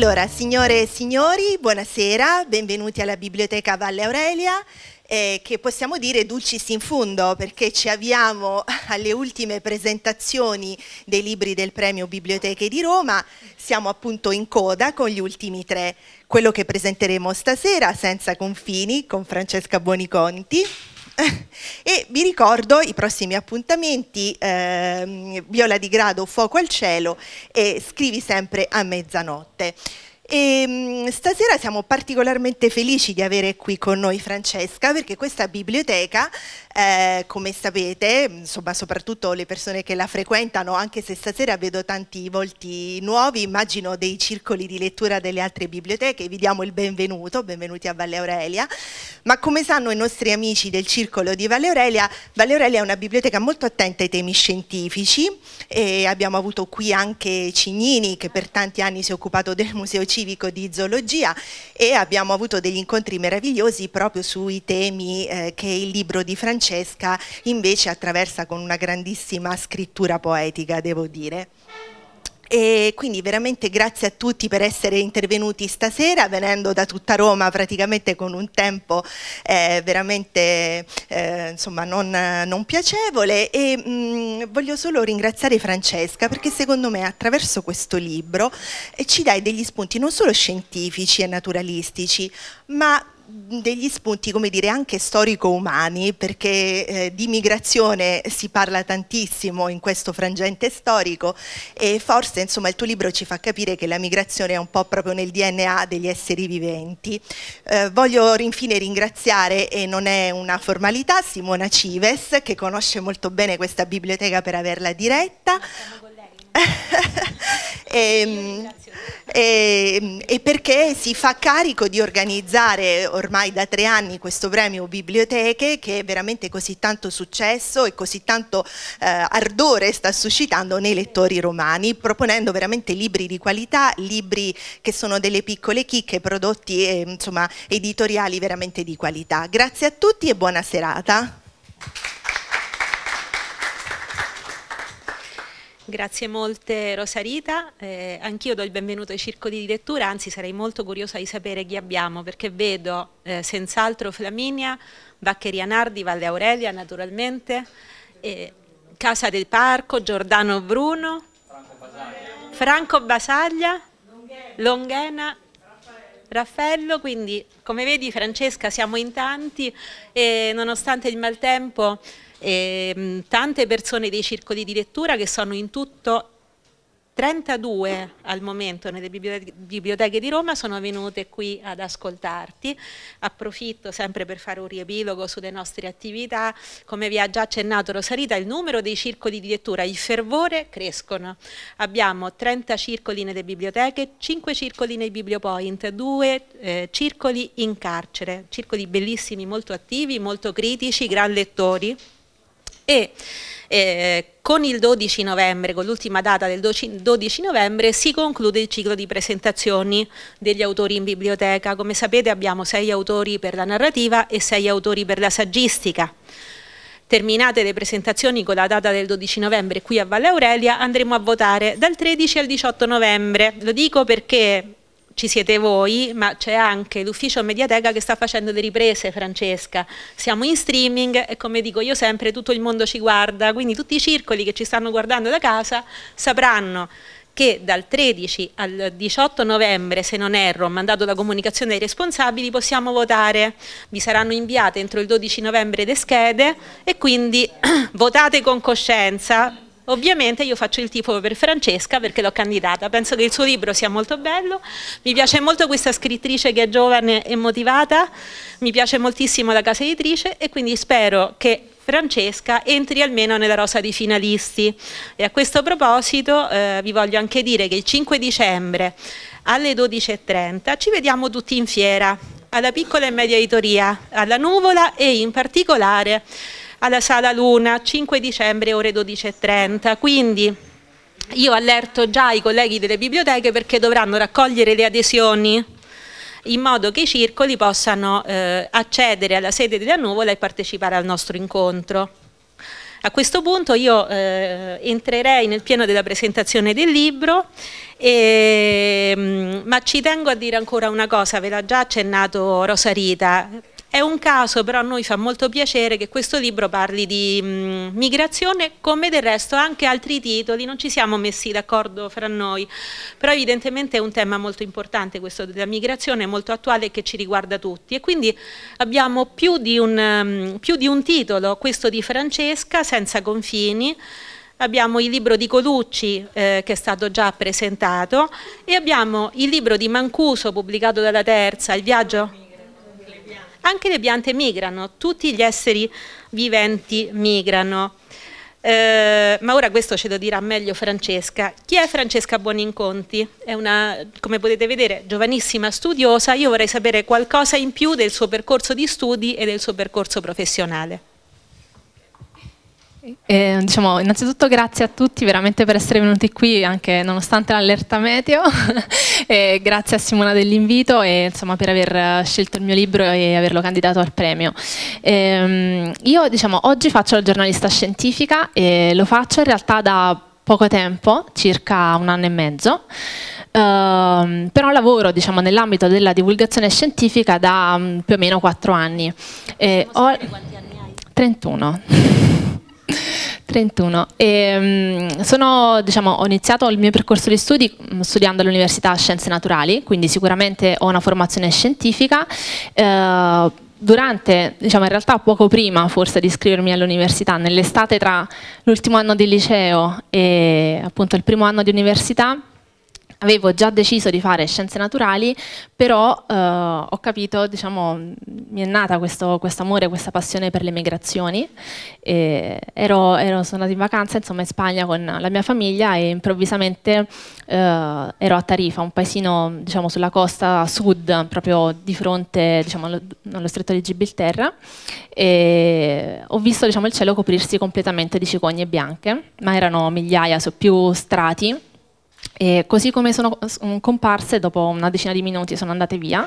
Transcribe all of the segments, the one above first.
Allora, signore e signori, buonasera, benvenuti alla Biblioteca Valle Aurelia, eh, che possiamo dire dulcis in fundo, perché ci avviamo alle ultime presentazioni dei libri del Premio Biblioteche di Roma, siamo appunto in coda con gli ultimi tre. Quello che presenteremo stasera, Senza confini, con Francesca Buoniconti, e vi ricordo i prossimi appuntamenti, eh, Viola di Grado, Fuoco al Cielo e Scrivi sempre a mezzanotte. E, ehm, stasera siamo particolarmente felici di avere qui con noi Francesca perché questa biblioteca eh, come sapete, insomma, soprattutto le persone che la frequentano, anche se stasera vedo tanti volti nuovi, immagino dei circoli di lettura delle altre biblioteche, vi diamo il benvenuto, benvenuti a Valle Aurelia, ma come sanno i nostri amici del circolo di Valle Aurelia, Valle Aurelia è una biblioteca molto attenta ai temi scientifici e abbiamo avuto qui anche Cignini che per tanti anni si è occupato del Museo Civico di Zoologia e abbiamo avuto degli incontri meravigliosi proprio sui temi eh, che il libro di Francesco Francesca invece attraversa con una grandissima scrittura poetica, devo dire. E quindi veramente grazie a tutti per essere intervenuti stasera, venendo da tutta Roma praticamente con un tempo eh, veramente eh, insomma, non, non, piacevole e mh, mm, voglio solo ringraziare Francesca perché secondo me attraverso questo libro eh, ci dai degli spunti non solo scientifici e naturalistici ma degli spunti, come dire, anche storico-umani, perché eh, di migrazione si parla tantissimo in questo frangente storico e forse insomma il tuo libro ci fa capire che la migrazione è un po' proprio nel DNA degli esseri viventi. Eh, voglio infine ringraziare, e non è una formalità, Simona Cives, che conosce molto bene questa biblioteca per averla diretta e, e, ehm, ehm, e, perché si fa carico di organizzare ormai da tre anni questo premio Biblioteche che è veramente così tanto successo e così tanto eh, ardore sta suscitando nei lettori romani, proponendo veramente libri di qualità, libri che sono delle piccole chicche, prodotti eh, insomma, editoriali veramente di qualità. Grazie a tutti e buona serata. Grazie molte Rosarita, eh, anch'io do il benvenuto ai circoli di lettura, anzi sarei molto curiosa di sapere chi abbiamo perché vedo eh, senz'altro Flaminia, Baccheria Nardi, Valle Aurelia naturalmente, eh, Casa del Parco, Giordano Bruno, Franco Basaglia, Franco Basaglia Longhena, Raffaello, quindi come vedi Francesca siamo in tanti e nonostante il maltempo e, ehm, tante persone dei circoli di lettura che sono in tutto 32 al momento nelle biblioteche di Roma sono venute qui ad ascoltarti. Approfitto sempre per fare un riepilogo sulle nostre attività. Come vi ha già accennato Rosalita, il numero dei circoli di lettura, il fervore crescono. Abbiamo 30 circoli nelle biblioteche, 5 circoli nei bibliopoint, 2 eh, circoli in carcere, circoli bellissimi, molto attivi, molto critici, gran lettori e eh, con il 12 novembre, con l'ultima data del 12 novembre, si conclude il ciclo di presentazioni degli autori in biblioteca. Come sapete abbiamo sei autori per la narrativa e sei autori per la saggistica. Terminate le presentazioni con la data del 12 novembre qui a Valle Aurelia, andremo a votare dal 13 al 18 novembre. Lo dico perché ci siete voi, ma c'è anche l'ufficio Mediateca che sta facendo le riprese, Francesca. Siamo in streaming e come dico io sempre, tutto il mondo ci guarda, quindi tutti i circoli che ci stanno guardando da casa sapranno che dal 13 al 18 novembre, se non erro, ho mandato la comunicazione ai responsabili, possiamo votare. Vi saranno inviate entro il 12 novembre le schede e quindi votate con coscienza, Ovviamente io faccio il tifo per Francesca perché l'ho candidata, penso che il suo libro sia molto bello, mi piace molto questa scrittrice che è giovane e motivata, mi piace moltissimo la casa editrice e quindi spero che Francesca entri almeno nella rosa dei finalisti. E a questo proposito eh, vi voglio anche dire che il 5 dicembre alle 12.30 ci vediamo tutti in fiera, alla piccola e media editoria, alla nuvola e in particolare alla Sala Luna 5 dicembre ore 12.30. Quindi io allerto già i colleghi delle biblioteche perché dovranno raccogliere le adesioni in modo che i circoli possano eh, accedere alla sede della nuvola e partecipare al nostro incontro. A questo punto io eh, entrerei nel pieno della presentazione del libro, e, ehm, ma ci tengo a dire ancora una cosa, ve l'ha già accennato Rosarita. È un caso, però a noi fa molto piacere che questo libro parli di mh, mm, migrazione, come del resto anche altri titoli, non ci siamo messi d'accordo fra noi, però evidentemente è un tema molto importante questo della migrazione, molto attuale e che ci riguarda tutti e quindi abbiamo più di un, mh, mm, più di un titolo, questo di Francesca, Senza confini, abbiamo il libro di Colucci eh, che è stato già presentato e abbiamo il libro di Mancuso pubblicato dalla Terza, Il viaggio anche le piante migrano, tutti gli esseri viventi migrano. Eh, ma ora questo ce lo dirà meglio Francesca. Chi è Francesca Buoninconti? È una, come potete vedere, giovanissima studiosa. Io vorrei sapere qualcosa in più del suo percorso di studi e del suo percorso professionale. Eh, diciamo, innanzitutto grazie a tutti veramente per essere venuti qui anche nonostante l'allerta meteo grazie a Simona dell'invito e insomma, per aver scelto il mio libro e averlo candidato al premio. Eh, io diciamo, oggi faccio la giornalista scientifica e lo faccio in realtà da poco tempo, circa un anno e mezzo, eh, però lavoro diciamo, nell'ambito della divulgazione scientifica da um, più o meno quattro anni. Eh, ho... 31. 31. E, ehm, sono, diciamo, ho iniziato il mio percorso di studi mm, studiando all'Università Scienze Naturali, quindi sicuramente ho una formazione scientifica. Eh, durante, diciamo in realtà poco prima forse di iscrivermi all'università, nell'estate tra l'ultimo anno di liceo e appunto il primo anno di università, avevo già deciso di fare scienze naturali, però eh, ho capito, diciamo, mi è nata questo quest amore, questa passione per le migrazioni. Ero, ero, sono andata in vacanza insomma, in Spagna con la mia famiglia e improvvisamente eh, ero a Tarifa, un paesino diciamo, sulla costa sud, proprio di fronte diciamo, allo, allo stretto di Gibilterra, e ho visto diciamo, il cielo coprirsi completamente di cicogne bianche, ma erano migliaia su più strati e così come sono comparse, dopo una decina di minuti sono andate via.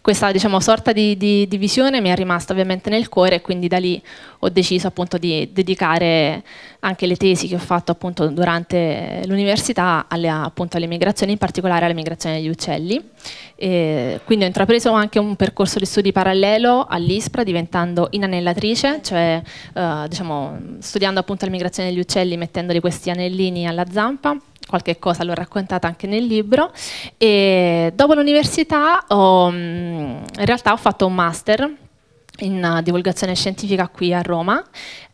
Questa diciamo, sorta di, di, di, visione mi è rimasta ovviamente nel cuore e quindi da lì ho deciso appunto di dedicare anche le tesi che ho fatto appunto durante l'università alle, appunto all'immigrazione, in particolare all'immigrazione degli uccelli. E quindi ho intrapreso anche un percorso di studi parallelo all'ISPRA diventando inanellatrice, cioè eh, diciamo, studiando appunto l'immigrazione degli uccelli mettendoli questi anellini alla zampa qualche cosa l'ho raccontata anche nel libro. E dopo l'università mm, in realtà ho fatto un master in divulgazione scientifica qui a Roma.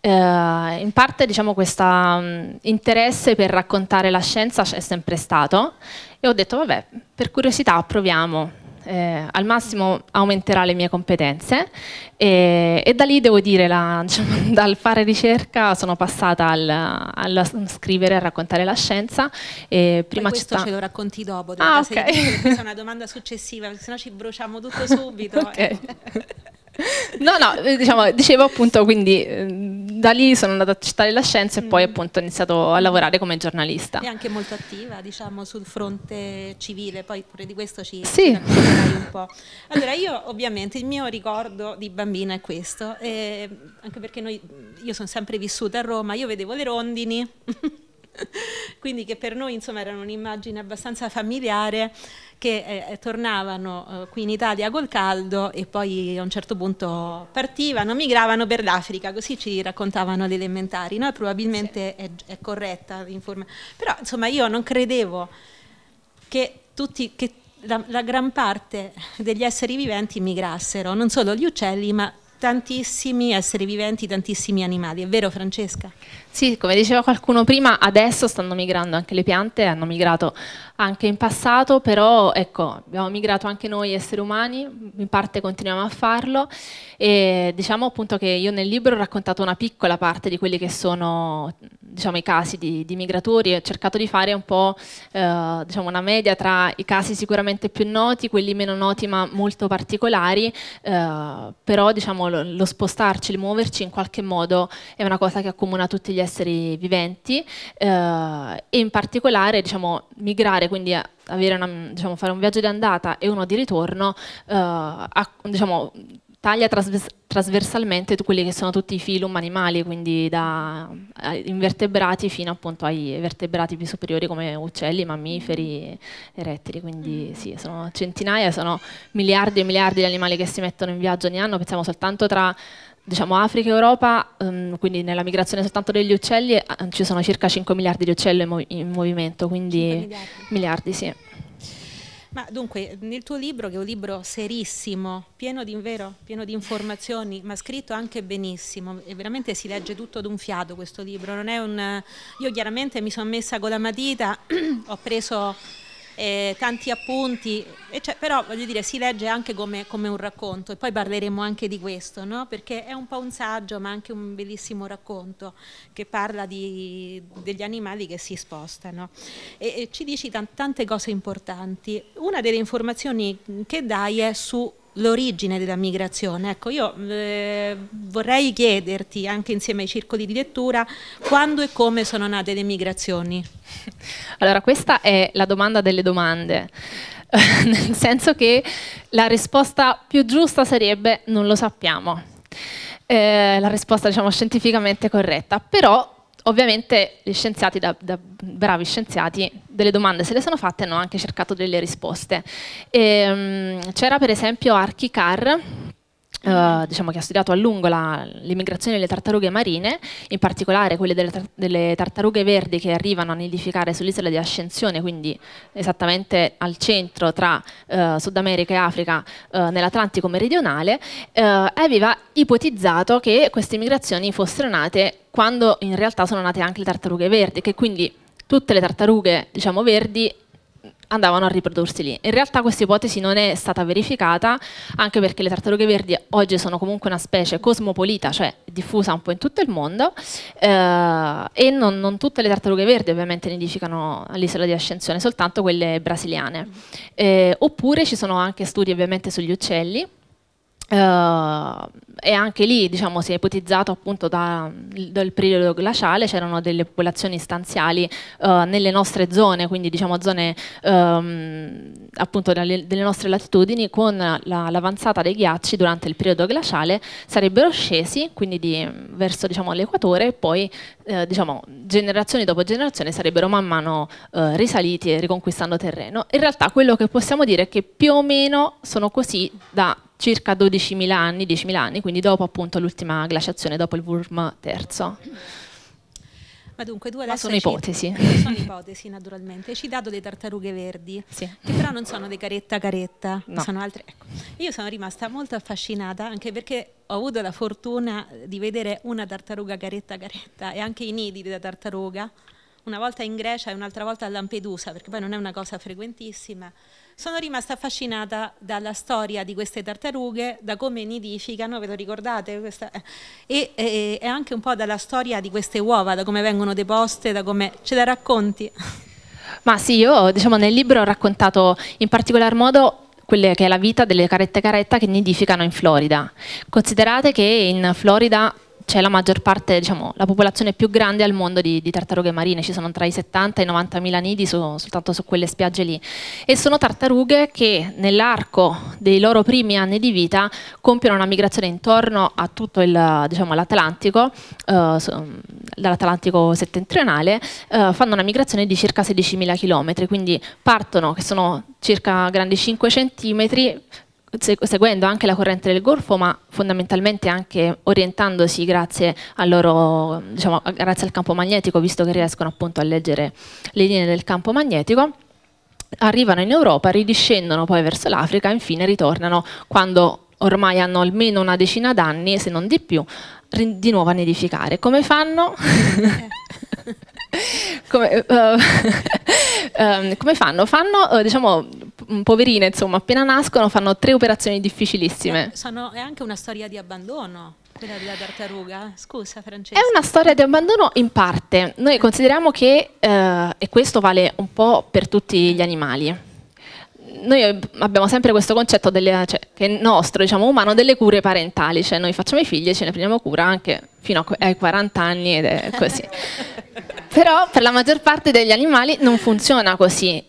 Eh, in parte diciamo questo mm, interesse per raccontare la scienza c'è sempre stato e ho detto vabbè per curiosità proviamo eh, al massimo aumenterà le mie competenze e, e da lì devo dire, la, diciamo, dal fare ricerca sono passata al, al scrivere, a raccontare la scienza. E prima questo sta... ce lo racconti dopo, ah, okay. questa è una domanda successiva, se no ci bruciamo tutto subito. okay. eh. No, no, eh, diciamo, dicevo appunto, quindi eh, da lì sono andata a citare la scienza e mm. poi appunto ho iniziato a lavorare come giornalista. E anche molto attiva, diciamo, sul fronte civile, poi pure di questo ci sì. un po'. Allora, io ovviamente il mio ricordo di bambina è questo, eh, anche perché noi, io sono sempre vissuta a Roma, io vedevo le rondini. Quindi che per noi insomma era un'immagine abbastanza familiare che eh, eh, tornavano eh, qui in Italia col caldo e poi a un certo punto partivano, migravano per l'Africa, così ci raccontavano le elementari, no? probabilmente sì. è, è, corretta l'informazione. Però insomma io non credevo che, tutti, che la, la gran parte degli esseri viventi migrassero, non solo gli uccelli ma tantissimi esseri viventi, tantissimi animali, è vero Francesca? Sì, come diceva qualcuno prima, adesso stanno migrando anche le piante, hanno migrato anche in passato, però ecco, abbiamo migrato anche noi esseri umani, in parte continuiamo a farlo e diciamo appunto che io nel libro ho raccontato una piccola parte di quelli che sono diciamo, i casi di, di migratori, ho cercato di fare un po' eh, diciamo una media tra i casi sicuramente più noti, quelli meno noti ma molto particolari, eh, però diciamo lo, lo spostarci, il muoverci in qualche modo è una cosa che accomuna tutti gli gli esseri viventi eh, e in particolare diciamo, migrare, quindi una, diciamo, fare un viaggio di andata e uno di ritorno, eh, a, diciamo, taglia trasvers trasversalmente quelli che sono tutti i filum animali, quindi da eh, invertebrati fino appunto ai vertebrati più superiori come uccelli, mammiferi e rettili, quindi mm. sì, sono centinaia, sono miliardi e miliardi di animali che si mettono in viaggio ogni anno, pensiamo soltanto tra diciamo, Africa e Europa, um, quindi nella migrazione soltanto degli uccelli, eh, ci sono circa 5 miliardi di uccelli in, mov in movimento, quindi miliardi. miliardi, sì. Ma dunque, nel tuo libro, che è un libro serissimo, pieno di, vero, pieno di informazioni, ma scritto anche benissimo, e veramente si legge tutto ad un fiato questo libro, un, Io chiaramente mi sono messa con la matita, ho preso eh, tanti appunti, cioè, però voglio dire si legge anche come, come, un racconto e poi parleremo anche di questo, no? perché è un po' un saggio ma anche un bellissimo racconto che parla di, degli animali che si spostano e, e ci dici tante cose importanti. Una delle informazioni che dai è su l'origine della migrazione. Ecco, io eh, vorrei chiederti, anche insieme ai circoli di lettura, quando e come sono nate le migrazioni? Allora, questa è la domanda delle domande. Nel senso che la risposta più giusta sarebbe non lo sappiamo. Eh, la risposta diciamo scientificamente corretta, però ovviamente gli scienziati, da, da, bravi scienziati, delle domande se le sono fatte e hanno anche cercato delle risposte. Ehm, c'era per esempio Archicar, eh, diciamo che ha studiato a lungo l'immigrazione delle tartarughe marine, in particolare quelle delle, tra, delle tartarughe verdi che arrivano a nidificare sull'isola di Ascensione, quindi esattamente al centro tra uh, Sud America e Africa, uh, nell'Atlantico meridionale, aveva ipotizzato che queste immigrazioni fossero nate quando in realtà sono nate anche le tartarughe verdi, che quindi tutte le tartarughe diciamo, verdi andavano a riprodursi lì. In realtà questa ipotesi non è stata verificata, anche perché le tartarughe verdi oggi sono comunque una specie cosmopolita, cioè diffusa un po' in tutto il mondo, eh, e non, non, tutte le tartarughe verdi ovviamente nidificano all'isola di Ascensione, soltanto quelle brasiliane. Eh, oppure ci sono anche studi ovviamente sugli uccelli, Uh, e anche lì diciamo, si è ipotizzato appunto da, dal periodo glaciale c'erano delle popolazioni stanziali uh, nelle nostre zone, quindi diciamo zone um, appunto dalle, delle nostre latitudini con l'avanzata la, dei ghiacci durante il periodo glaciale sarebbero scesi quindi di, verso diciamo, l'equatore e poi eh, diciamo, generazione dopo generazione sarebbero man mano eh, risaliti e riconquistando terreno. In realtà quello che possiamo dire è che più o meno sono così da circa 12.000 anni, 10.000 anni, quindi dopo appunto l'ultima glaciazione, dopo il Wurm III. Ma dunque, tu adesso sono ipotesi. Ci, sono ipotesi, naturalmente. Hai citato le tartarughe verdi, sì. che però non sono dei caretta caretta, no. sono altre. Ecco. Io sono rimasta molto affascinata anche perché ho avuto la fortuna di vedere una tartaruga caretta caretta e anche i nidi della tartaruga, una volta in Grecia e un'altra volta a Lampedusa, perché poi non è una cosa frequentissima sono rimasta affascinata dalla storia di queste tartarughe, da come nidificano, ve lo ricordate? Questa, e, e, e, anche un po' dalla storia di queste uova, da come vengono deposte, da come ce la racconti. Ma sì, io diciamo, nel libro ho raccontato in particolar modo quella che è la vita delle carette caretta che nidificano in Florida. Considerate che in Florida c'è la maggior parte, diciamo, la popolazione più grande al mondo di, di, tartarughe marine, ci sono tra i 70 e i 90 mila nidi su, soltanto su quelle spiagge lì. E sono tartarughe che nell'arco dei loro primi anni di vita compiono una migrazione intorno a tutto il, diciamo, l'Atlantico, eh, dall'Atlantico settentrionale, eh, fanno una migrazione di circa 16 mila chilometri, quindi partono, che sono circa grandi 5 centimetri, seguendo anche la corrente del Golfo, ma fondamentalmente anche orientandosi grazie, loro, diciamo, grazie al campo magnetico, visto che riescono appunto a leggere le linee del campo magnetico arrivano in Europa, ridiscendono poi verso l'Africa e infine ritornano quando ormai hanno almeno una decina d'anni, se non di più, di nuovo a nidificare. Come fanno? come, uh, um, come, fanno? Fanno, eh, diciamo, Mm, poverine, insomma, appena nascono fanno tre operazioni difficilissime. Eh, sono, è anche una storia di abbandono. Quella della tartaruga, eh? scusa Francesca. È una storia di abbandono in parte. Noi consideriamo che, eh, e questo vale un po' per tutti gli animali, noi abbiamo sempre questo concetto delle, cioè, che è nostro, diciamo umano, delle cure parentali, cioè noi facciamo i figli e ce ne prendiamo cura anche fino ai 40 anni ed è così. Però per la maggior parte degli animali non funziona così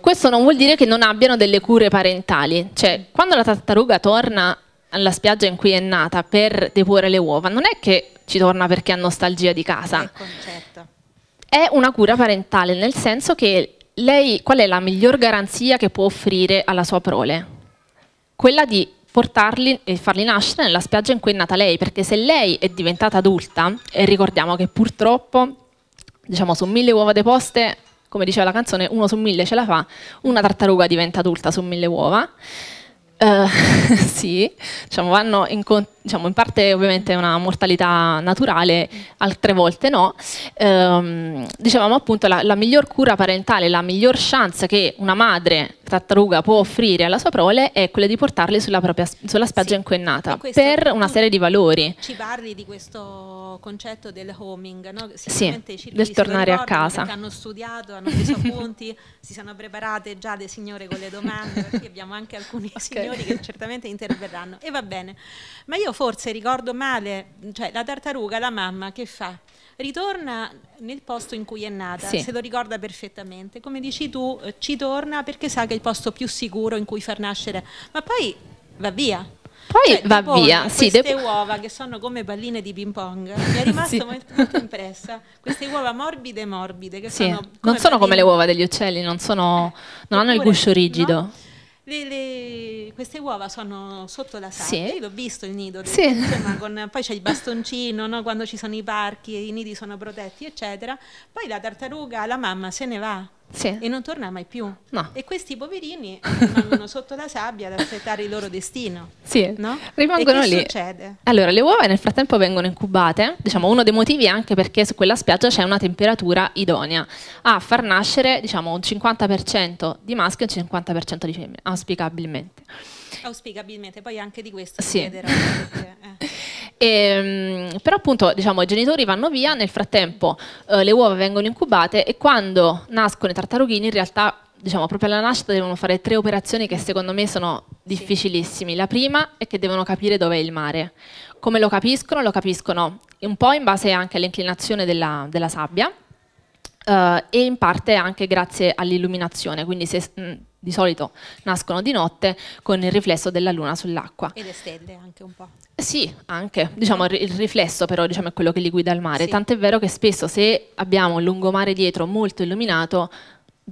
questo non vuol dire che non abbiano delle cure parentali, cioè quando la tartaruga torna alla spiaggia in cui è nata per deporre le uova, non è che ci torna perché ha nostalgia di casa. È una cura parentale, nel senso che lei qual è la miglior garanzia che può offrire alla sua prole? Quella di portarli e farli nascere nella spiaggia in cui è nata lei, perché se lei è diventata adulta, e ricordiamo che purtroppo, diciamo, su mille uova deposte come diceva la canzone, uno su mille ce la fa, una tartaruga diventa adulta su mille uova. Uh, sì, diciamo, vanno in, diciamo, in, parte ovviamente una mortalità naturale, altre volte no. Um, dicevamo appunto la, la miglior cura parentale, la miglior chance che una madre tartaruga può offrire alla sua prole è quella di portarle sulla, propria, sulla spiaggia sì. inquennata per una serie di valori. Ci parli di questo concetto del homing, no? sì, del tornare a casa. hanno studiato, hanno preso appunti, si sono preparate già le signore con le domande, perché abbiamo anche alcuni okay. signori che certamente interverranno. E va bene, ma io forse ricordo male, cioè la tartaruga, la mamma che fa? ritorna nel posto in cui è nata, sì. se lo ricorda perfettamente. Come dici tu, eh, ci torna perché sa che è il posto più sicuro in cui far nascere, ma poi va via. Poi cioè, va via. Sì, queste depo... uova che sono come palline di ping pong eh, mi è rimasta sì. molto, molto, impressa. Queste uova morbide, morbide. Che sì. sono non sono palline. come le uova degli uccelli, non, sono, non Eppure, eh, hanno il guscio rigido. No? le, le, queste uova sono sotto la sabbia, sì. io l'ho visto il nido, sì. insomma, cioè, con, poi c'è il bastoncino no? quando ci sono i parchi, i nidi sono protetti eccetera, poi la tartaruga, la mamma se ne va sì. e non torna mai più. No. E questi poverini rimangono sotto la sabbia ad aspettare il loro destino. Sì, no? rimangono lì. Succede? Allora, le uova nel frattempo vengono incubate, diciamo uno dei motivi è anche perché su quella spiaggia c'è una temperatura idonea a far nascere diciamo, un 50% di maschi e un 50% di femmine, auspicabilmente. Auspicabilmente, poi anche di questo sì. chiederò. Perché, eh. E, ehm, però appunto diciamo, i genitori vanno via, nel frattempo eh, le uova vengono incubate e quando nascono i tartarughini in realtà diciamo, proprio alla nascita devono fare tre operazioni che secondo me sono difficilissime. La prima è che devono capire dove è il mare. Come lo capiscono? Lo capiscono un po' in base anche all'inclinazione della, della sabbia, Uh, e in parte anche grazie all'illuminazione, quindi se mh, mm, di solito nascono di notte con il riflesso della luna sull'acqua. Ed estende anche un po'. Sì, anche. Diciamo, il riflesso però diciamo, è quello che li guida al mare. Sì. Tant'è vero che spesso se abbiamo un lungomare dietro molto illuminato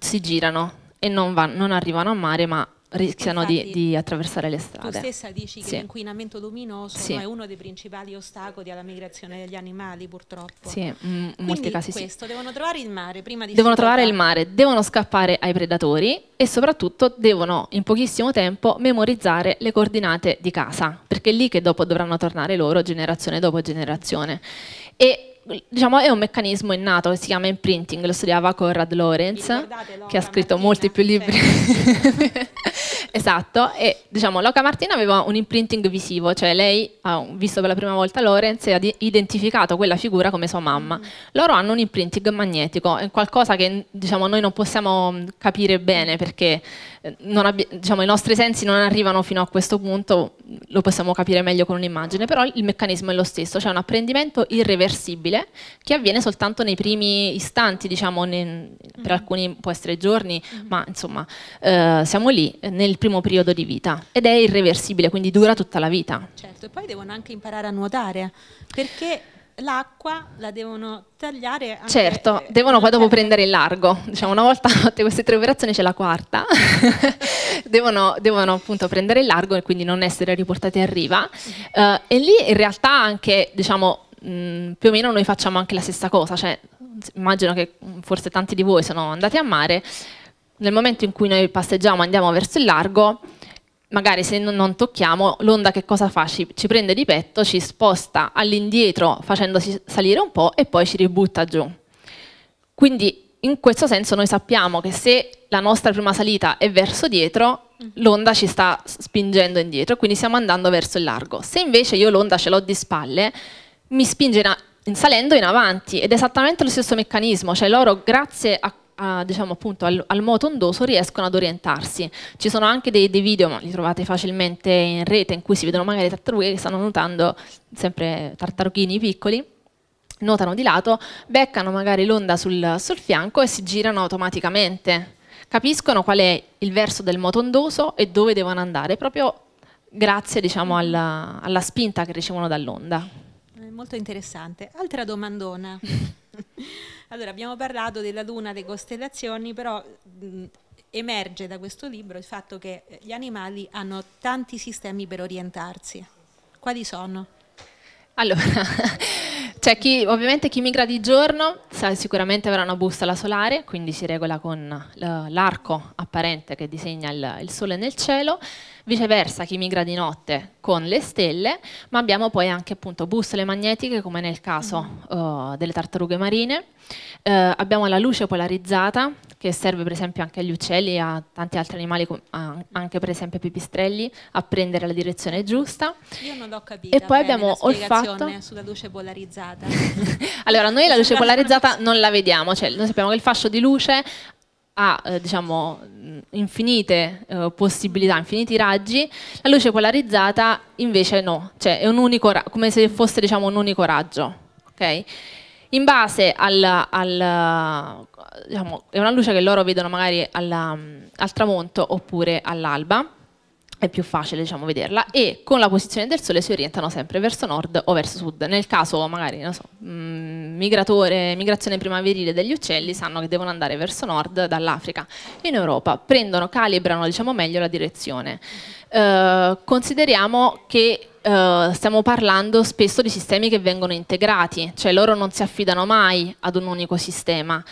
si girano e non, va, non arrivano a mare ma rischiano Infatti, di, di, attraversare le strade. Tu stessa dici sì. che l'inquinamento luminoso sì. no, è uno dei principali ostacoli alla migrazione degli animali, purtroppo. Sì, in molti casi questo, sì. devono trovare il mare prima di Devono trovare il mare, devono scappare ai predatori e soprattutto devono in pochissimo tempo memorizzare le coordinate di casa, perché è lì che dopo dovranno tornare loro generazione dopo generazione. E diciamo, è un meccanismo innato che si chiama imprinting, lo studiava Conrad Lawrence, che ha scritto Martina, molti più libri. Certo. Esatto, e diciamo Loca Martina aveva un imprinting visivo, cioè lei ha visto per la prima volta Lorenz e ha identificato quella figura come sua mamma. Mm. Loro hanno un imprinting magnetico, è qualcosa che diciamo, noi non possiamo mm, capire bene perché eh, diciamo, i nostri sensi non arrivano fino a questo punto, lo possiamo capire meglio con un'immagine, però il meccanismo è lo stesso, cioè un apprendimento irreversibile che avviene soltanto nei primi istanti, diciamo, per mm. alcuni può essere giorni, ma insomma eh, siamo lì eh, nel primo periodo di vita ed è irreversibile, quindi dura tutta la vita. Certo, e poi devono anche imparare a nuotare, perché l'acqua la devono tagliare. certo, devono poi dopo prendere il largo. Diciamo, una volta fatte queste tre operazioni c'è la quarta. devono, devono, appunto prendere il largo e quindi non essere riportati a riva. Uh, e lì in realtà anche, diciamo, mh, mm, più o meno noi facciamo anche la stessa cosa. Cioè, immagino che forse tanti di voi sono andati a mare nel momento in cui noi passeggiamo andiamo verso il largo, magari se non tocchiamo, l'onda che cosa fa? Ci, ci prende di petto, ci sposta all'indietro facendoci salire un po' e poi ci ributta giù. Quindi in questo senso noi sappiamo che se la nostra prima salita è verso dietro, mm. l'onda ci sta spingendo indietro, quindi stiamo andando verso il largo. Se invece io l'onda ce l'ho di spalle, mi spinge in salendo in avanti ed è esattamente lo stesso meccanismo, cioè loro grazie a a, diciamo appunto al, al moto ondoso riescono ad orientarsi. Ci sono anche dei, dei, video, ma li trovate facilmente in rete, in cui si vedono magari tartarughe che stanno nuotando, sempre tartarughini piccoli, nuotano di lato, beccano magari l'onda sul, sul fianco e si girano automaticamente. Capiscono qual è il verso del moto ondoso e dove devono andare, proprio grazie diciamo, alla, alla spinta che ricevono dall'onda. Molto interessante. Altra domandona. Allora, abbiamo parlato della luna, delle costellazioni, però mh, mm, emerge da questo libro il fatto che eh, gli animali hanno tanti sistemi per orientarsi. Quali sono? Allora, c'è chi, ovviamente chi migra di giorno sa, sicuramente avrà una bussola solare, quindi si regola con eh, l'arco apparente che disegna il, il sole nel cielo viceversa chi migra di notte con le stelle, ma abbiamo poi anche appunto bussole magnetiche come nel caso uh, delle tartarughe marine, uh, abbiamo la luce polarizzata che serve per esempio anche agli uccelli e a tanti altri animali, anche per esempio ai pipistrelli, a prendere la direzione giusta. Io non l'ho capito. E poi abbiamo olfatto sulla luce polarizzata. allora, noi la luce polarizzata non la vediamo, cioè noi sappiamo che il fascio di luce ha eh, diciamo, infinite eh, possibilità, infiniti raggi, la luce polarizzata invece no, cioè è un unico, come se fosse diciamo, un unico raggio. Okay? In base al, al diciamo, è una luce che loro vedono magari alla, al tramonto oppure all'alba, è più facile diciamo, vederla e con la posizione del sole si orientano sempre verso nord o verso sud. Nel caso magari so, mm, migrazione primaverile degli uccelli sanno che devono andare verso nord dall'Africa. In Europa prendono, calibrano diciamo, meglio la direzione. Eh, consideriamo che Uh, stiamo parlando spesso di sistemi che vengono integrati, cioè loro non si affidano mai ad un unico sistema,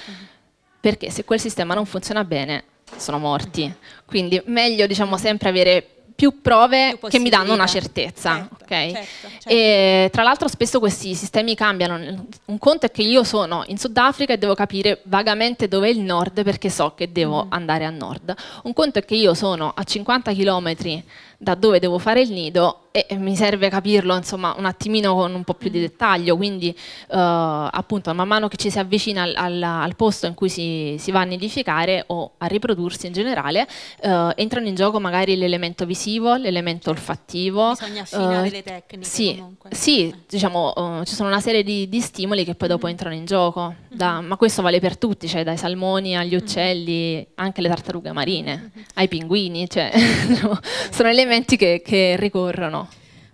perché se quel sistema non funziona bene sono morti. Quindi meglio diciamo sempre avere più prove più che mi danno una certezza. Certo, okay? certo, certo. E, tra l'altro spesso questi sistemi cambiano. Un conto è che io sono in Sudafrica e devo capire vagamente dove è il nord perché so che devo mm. andare a nord. Un conto è che io sono a 50 km da dove devo fare il nido e mi serve capirlo insomma un attimino con un po' più di mm. dettaglio quindi eh, appunto man mano che ci si avvicina al, al, al posto in cui si, si, va a nidificare o a riprodursi in generale eh, entrano in gioco magari l'elemento visivo l'elemento olfattivo bisogna affinare eh, le tecniche sì, comunque sì diciamo eh, ci sono una serie di, di, stimoli che poi dopo mm. entrano in gioco mm-hmm. da, ma questo vale per tutti cioè dai salmoni agli mm-hmm. uccelli anche le tartarughe marine mm-hmm. ai pinguini cioè, sono elementi che, che ricorrono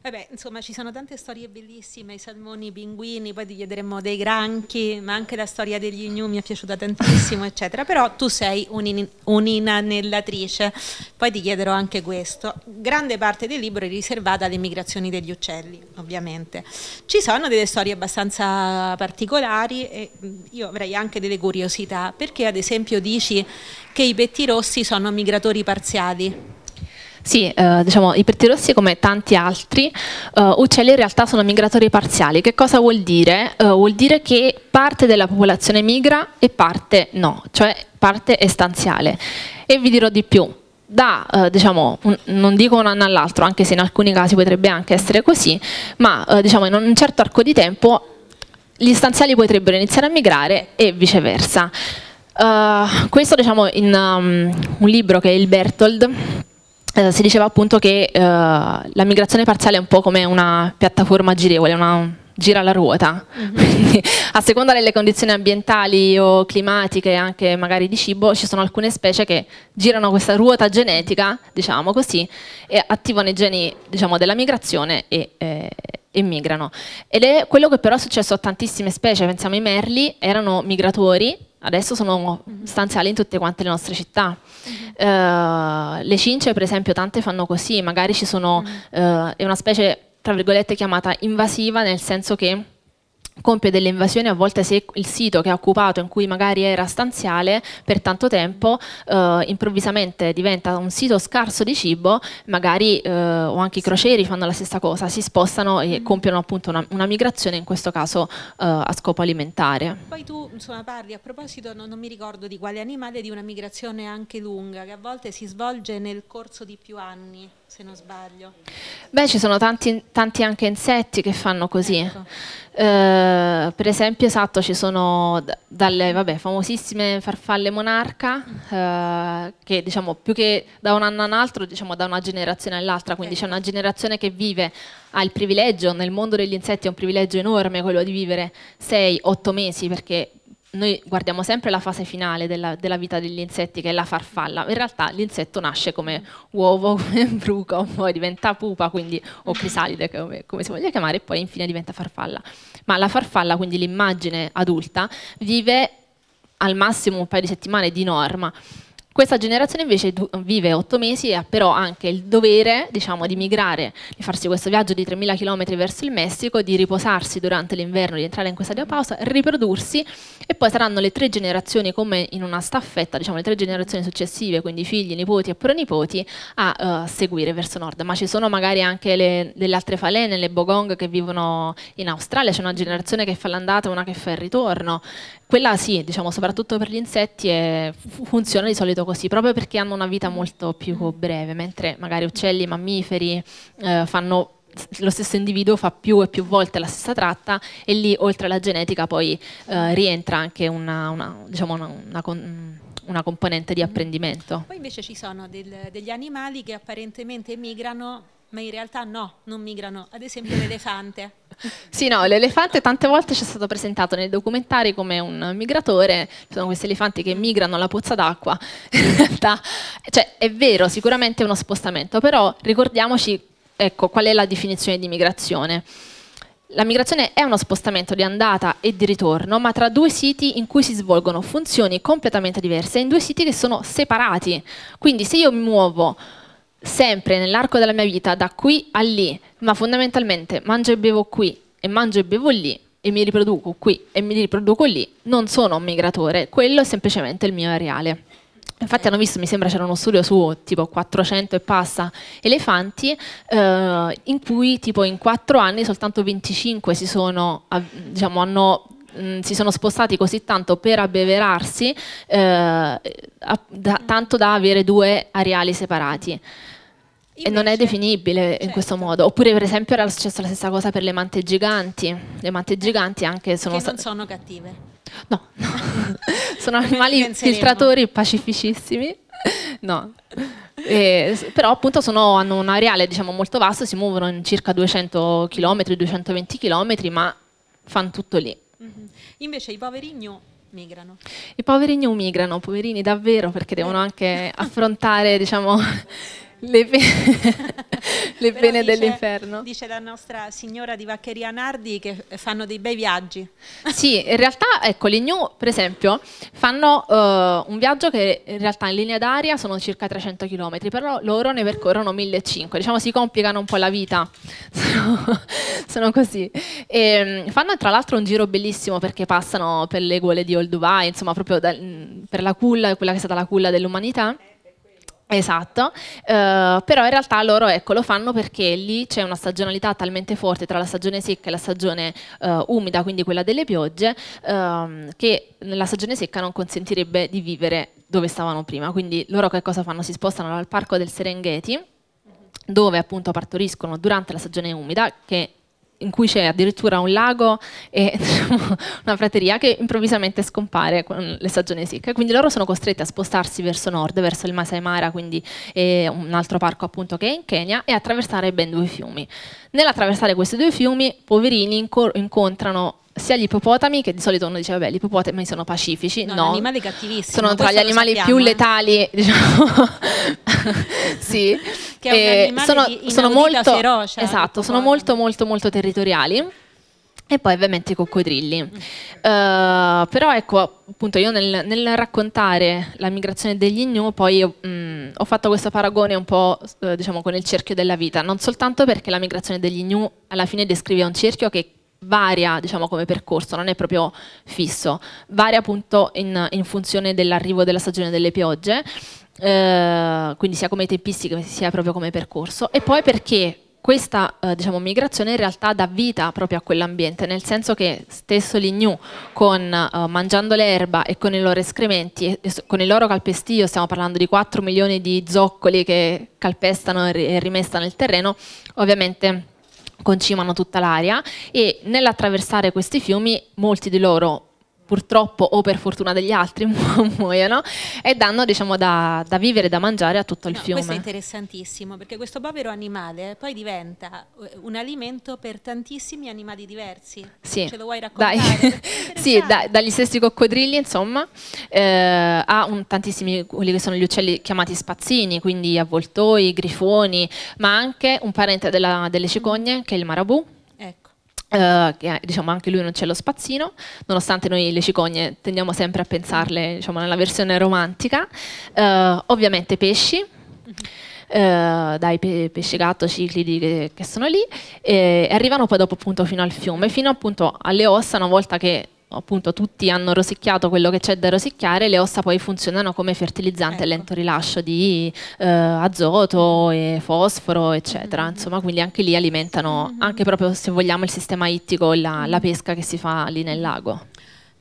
Vabbè, eh insomma, ci sono tante storie bellissime, i salmoni, i pinguini, poi ti chiederemo dei granchi, ma anche la storia degli gnu mi è piaciuta tantissimo, eccetera. Però tu sei un'in- un'inanellatrice, poi ti chiederò anche questo. Grande parte del libro è riservata alle migrazioni degli uccelli, ovviamente. Ci sono delle storie abbastanza particolari e mm, io avrei anche delle curiosità, perché ad esempio dici che i petti rossi sono migratori parziali. Sì, eh, diciamo, i pettirossi come tanti altri eh, uccelli in realtà sono migratori parziali. Che cosa vuol dire? Eh, vuol dire che parte della popolazione migra e parte no, cioè parte è stanziale. E vi dirò di più, da, eh, diciamo, un, non dico un anno all'altro, anche se in alcuni casi potrebbe anche essere così, ma eh, diciamo, in un certo arco di tempo gli stanziali potrebbero iniziare a migrare e viceversa. Uh, questo diciamo in um, un libro che è il Bertold, eh, si diceva appunto che eh, la migrazione parziale è un po' come una piattaforma girevole, una, gira la ruota, mm a seconda delle condizioni ambientali o climatiche, anche magari di cibo, ci sono alcune specie che girano questa ruota genetica, diciamo così, e attivano i geni diciamo, della migrazione e, eh, e migrano. Ed è quello che però è successo a tantissime specie, pensiamo ai merli, erano migratori, adesso sono stanziali in tutte quante le nostre città. Uh, le cince, per esempio, tante fanno così, magari ci sono, uh, è una specie, tra virgolette, chiamata invasiva, nel senso che compie delle invasioni a volte se il sito che ha occupato in cui magari era stanziale per tanto tempo eh, improvvisamente diventa un sito scarso di cibo magari eh, o anche i crocieri fanno la stessa cosa si spostano e mm. compiono appunto una, una migrazione in questo caso eh, a scopo alimentare poi tu insomma parli a proposito non, non, mi ricordo di quale animale di una migrazione anche lunga che a volte si svolge nel corso di più anni se non sbaglio. Beh, ci sono tanti, tanti anche insetti che fanno così. Ecco. Eh, per esempio, esatto, ci sono dalle vabbè, famosissime farfalle monarca, mm. eh, che diciamo più che da un anno all'altro, diciamo da una generazione all'altra, quindi ecco. c'è una generazione che vive, ha il privilegio, nel mondo degli insetti è un privilegio enorme quello di vivere 6-8 mesi, perché noi guardiamo sempre la fase finale della, della, vita degli insetti, che è la farfalla. In realtà l'insetto nasce come uovo, come bruco, poi diventa pupa, quindi, o crisalide, come, come, si voglia chiamare, e poi infine diventa farfalla. Ma la farfalla, quindi l'immagine adulta, vive al massimo un paio di settimane di norma. Questa generazione invece vive 8 mesi e ha però anche il dovere diciamo, di migrare, di farsi questo viaggio di 3.000 km verso il Messico, di riposarsi durante l'inverno, di entrare in questa diapausa, riprodursi e poi saranno le tre generazioni come in una staffetta, diciamo, le tre generazioni successive, quindi figli, nipoti e pronipoti, a uh, seguire verso nord. Ma ci sono magari anche le, delle altre falene, le Bogong che vivono in Australia, c'è una generazione che fa l'andata e una che fa il ritorno. Quella sì, diciamo, soprattutto per gli insetti è, funziona di solito così, proprio perché hanno una vita molto più breve, mentre magari uccelli, mammiferi eh, fanno lo stesso individuo fa più e più volte la stessa tratta e lì oltre alla genetica poi eh, rientra anche una, una, diciamo una, una con, componente di apprendimento. Poi invece ci sono del, degli animali che apparentemente migrano ma in realtà no, non migrano, ad esempio l'elefante. Sì, no, l'elefante tante volte ci è stato presentato nei documentari come un migratore, ci sono questi elefanti che migrano alla pozza d'acqua, in realtà, cioè è vero, sicuramente è uno spostamento, però ricordiamoci, ecco, qual è la definizione di migrazione. La migrazione è uno spostamento di andata e di ritorno, ma tra due siti in cui si svolgono funzioni completamente diverse, in due siti che sono separati. Quindi se io mi muovo sempre nell'arco della mia vita, da qui a lì, ma fondamentalmente mangio e bevo qui e mangio e bevo lì e mi riproduco qui e mi riproduco lì, non sono un migratore, quello è semplicemente il mio areale. Infatti hanno visto, mi sembra c'era uno studio su tipo 400 e passa elefanti, eh, in cui tipo in 4 anni soltanto 25 si sono, diciamo, hanno mh, mm, si sono spostati così tanto per abbeverarsi, eh, a, da, mm. tanto da avere due areali separati. Invece, e non è definibile certo. in questo modo. Oppure, per esempio, era successa la stessa cosa per le mante giganti. Le mante eh, giganti anche sono. Che non sono cattive. No, no. sono animali filtratori pacificissimi. No. Eh, però appunto sono, hanno un areale diciamo, molto vasto, si muovono in circa 200 km, 220 km, ma fanno tutto lì. Mm -hmm. Invece i poverigno migrano. I poverigno migrano, poverini davvero, perché devono anche affrontare, diciamo, le, pe le pene dell'inferno. Dice la nostra signora di Vaccheria Nardi che fanno dei bei viaggi. Sì, in realtà, ecco, le New, per esempio, fanno uh, un viaggio che in realtà in linea d'aria sono circa 300 km, però loro ne percorrono 1500, diciamo si complicano un po' la vita, sono, così. E, ehm, fanno tra l'altro un giro bellissimo perché passano per le gole di Old Dubai, insomma proprio da, per la culla, quella che è stata la culla dell'umanità. Esatto, uh, però in realtà loro ecco, lo fanno perché lì c'è una stagionalità talmente forte tra la stagione secca e la stagione uh, umida, quindi quella delle piogge, uh, che nella stagione secca non consentirebbe di vivere dove stavano prima. Quindi loro che cosa fanno? Si spostano dal parco del Serengeti, dove appunto partoriscono durante la stagione umida, che in cui c'è addirittura un lago e diciamo, una prateria che improvvisamente scompare con le stagioni secche. Quindi loro sono costretti a spostarsi verso nord, verso il Masai Mara, quindi eh, un altro parco appunto che è in Kenya, e attraversare ben due fiumi. Nell'attraversare questi due fiumi, poverini incontrano sia gli ippopotami, che di solito uno dice, vabbè, gli ippopotami sono pacifici, no, no animali cattivissimi. Sono tra gli animali più eh. letali, diciamo. sì. Che eh, sono, sono, molto ferocia, Esatto, sono molto molto molto territoriali. E poi ovviamente i coccodrilli. Uh, però ecco, appunto, io nel, nel, raccontare la migrazione degli gnu, poi io, mh, mm, ho fatto questo paragone un po', diciamo, con il cerchio della vita, non soltanto perché la migrazione degli gnu alla fine descrive un cerchio che varia diciamo, come percorso, non è proprio fisso, varia appunto in, in funzione dell'arrivo della stagione delle piogge, eh, quindi sia come tempistica sia proprio come percorso, e poi perché questa eh, diciamo, migrazione in realtà dà vita proprio a quell'ambiente, nel senso che stesso l'ignu con eh, mangiando l'erba e con i loro escrementi, e, con il loro calpestio, stiamo parlando di 4 milioni di zoccoli che calpestano e rimestano il terreno, ovviamente concimano tutta l'area e nell'attraversare questi fiumi molti di loro purtroppo o per fortuna degli altri mu- muoiono e danno diciamo, da, da, vivere, da mangiare a tutto il no, fiume. Questo è interessantissimo perché questo povero animale poi diventa eh, un alimento per tantissimi animali diversi. Sì. Ce lo vuoi raccontare? sì, da, dagli stessi coccodrilli insomma eh, a un, tantissimi quelli che sono gli uccelli chiamati spazzini, quindi avvoltoi, grifoni, ma anche un parente della, delle cicogne che è il marabù Uh, che, diciamo anche lui non c'è lo spazzino, nonostante noi le cicogne tendiamo sempre a pensarle diciamo, nella versione romantica. Uh, ovviamente pesci, uh, dai pe pesci gatto, ciclidi che, che sono lì, e arrivano poi dopo appunto fino al fiume, fino appunto alle ossa una volta che appunto tutti hanno rosicchiato quello che c'è da rosicchiare, le ossa poi funzionano come fertilizzante ecco. a lento rilascio di eh, azoto e fosforo, eccetera. Mm -hmm. Insomma, quindi anche lì alimentano, mm -hmm. anche proprio se vogliamo, il sistema ittico, la, la mm-hmm. pesca che si fa lì nel lago.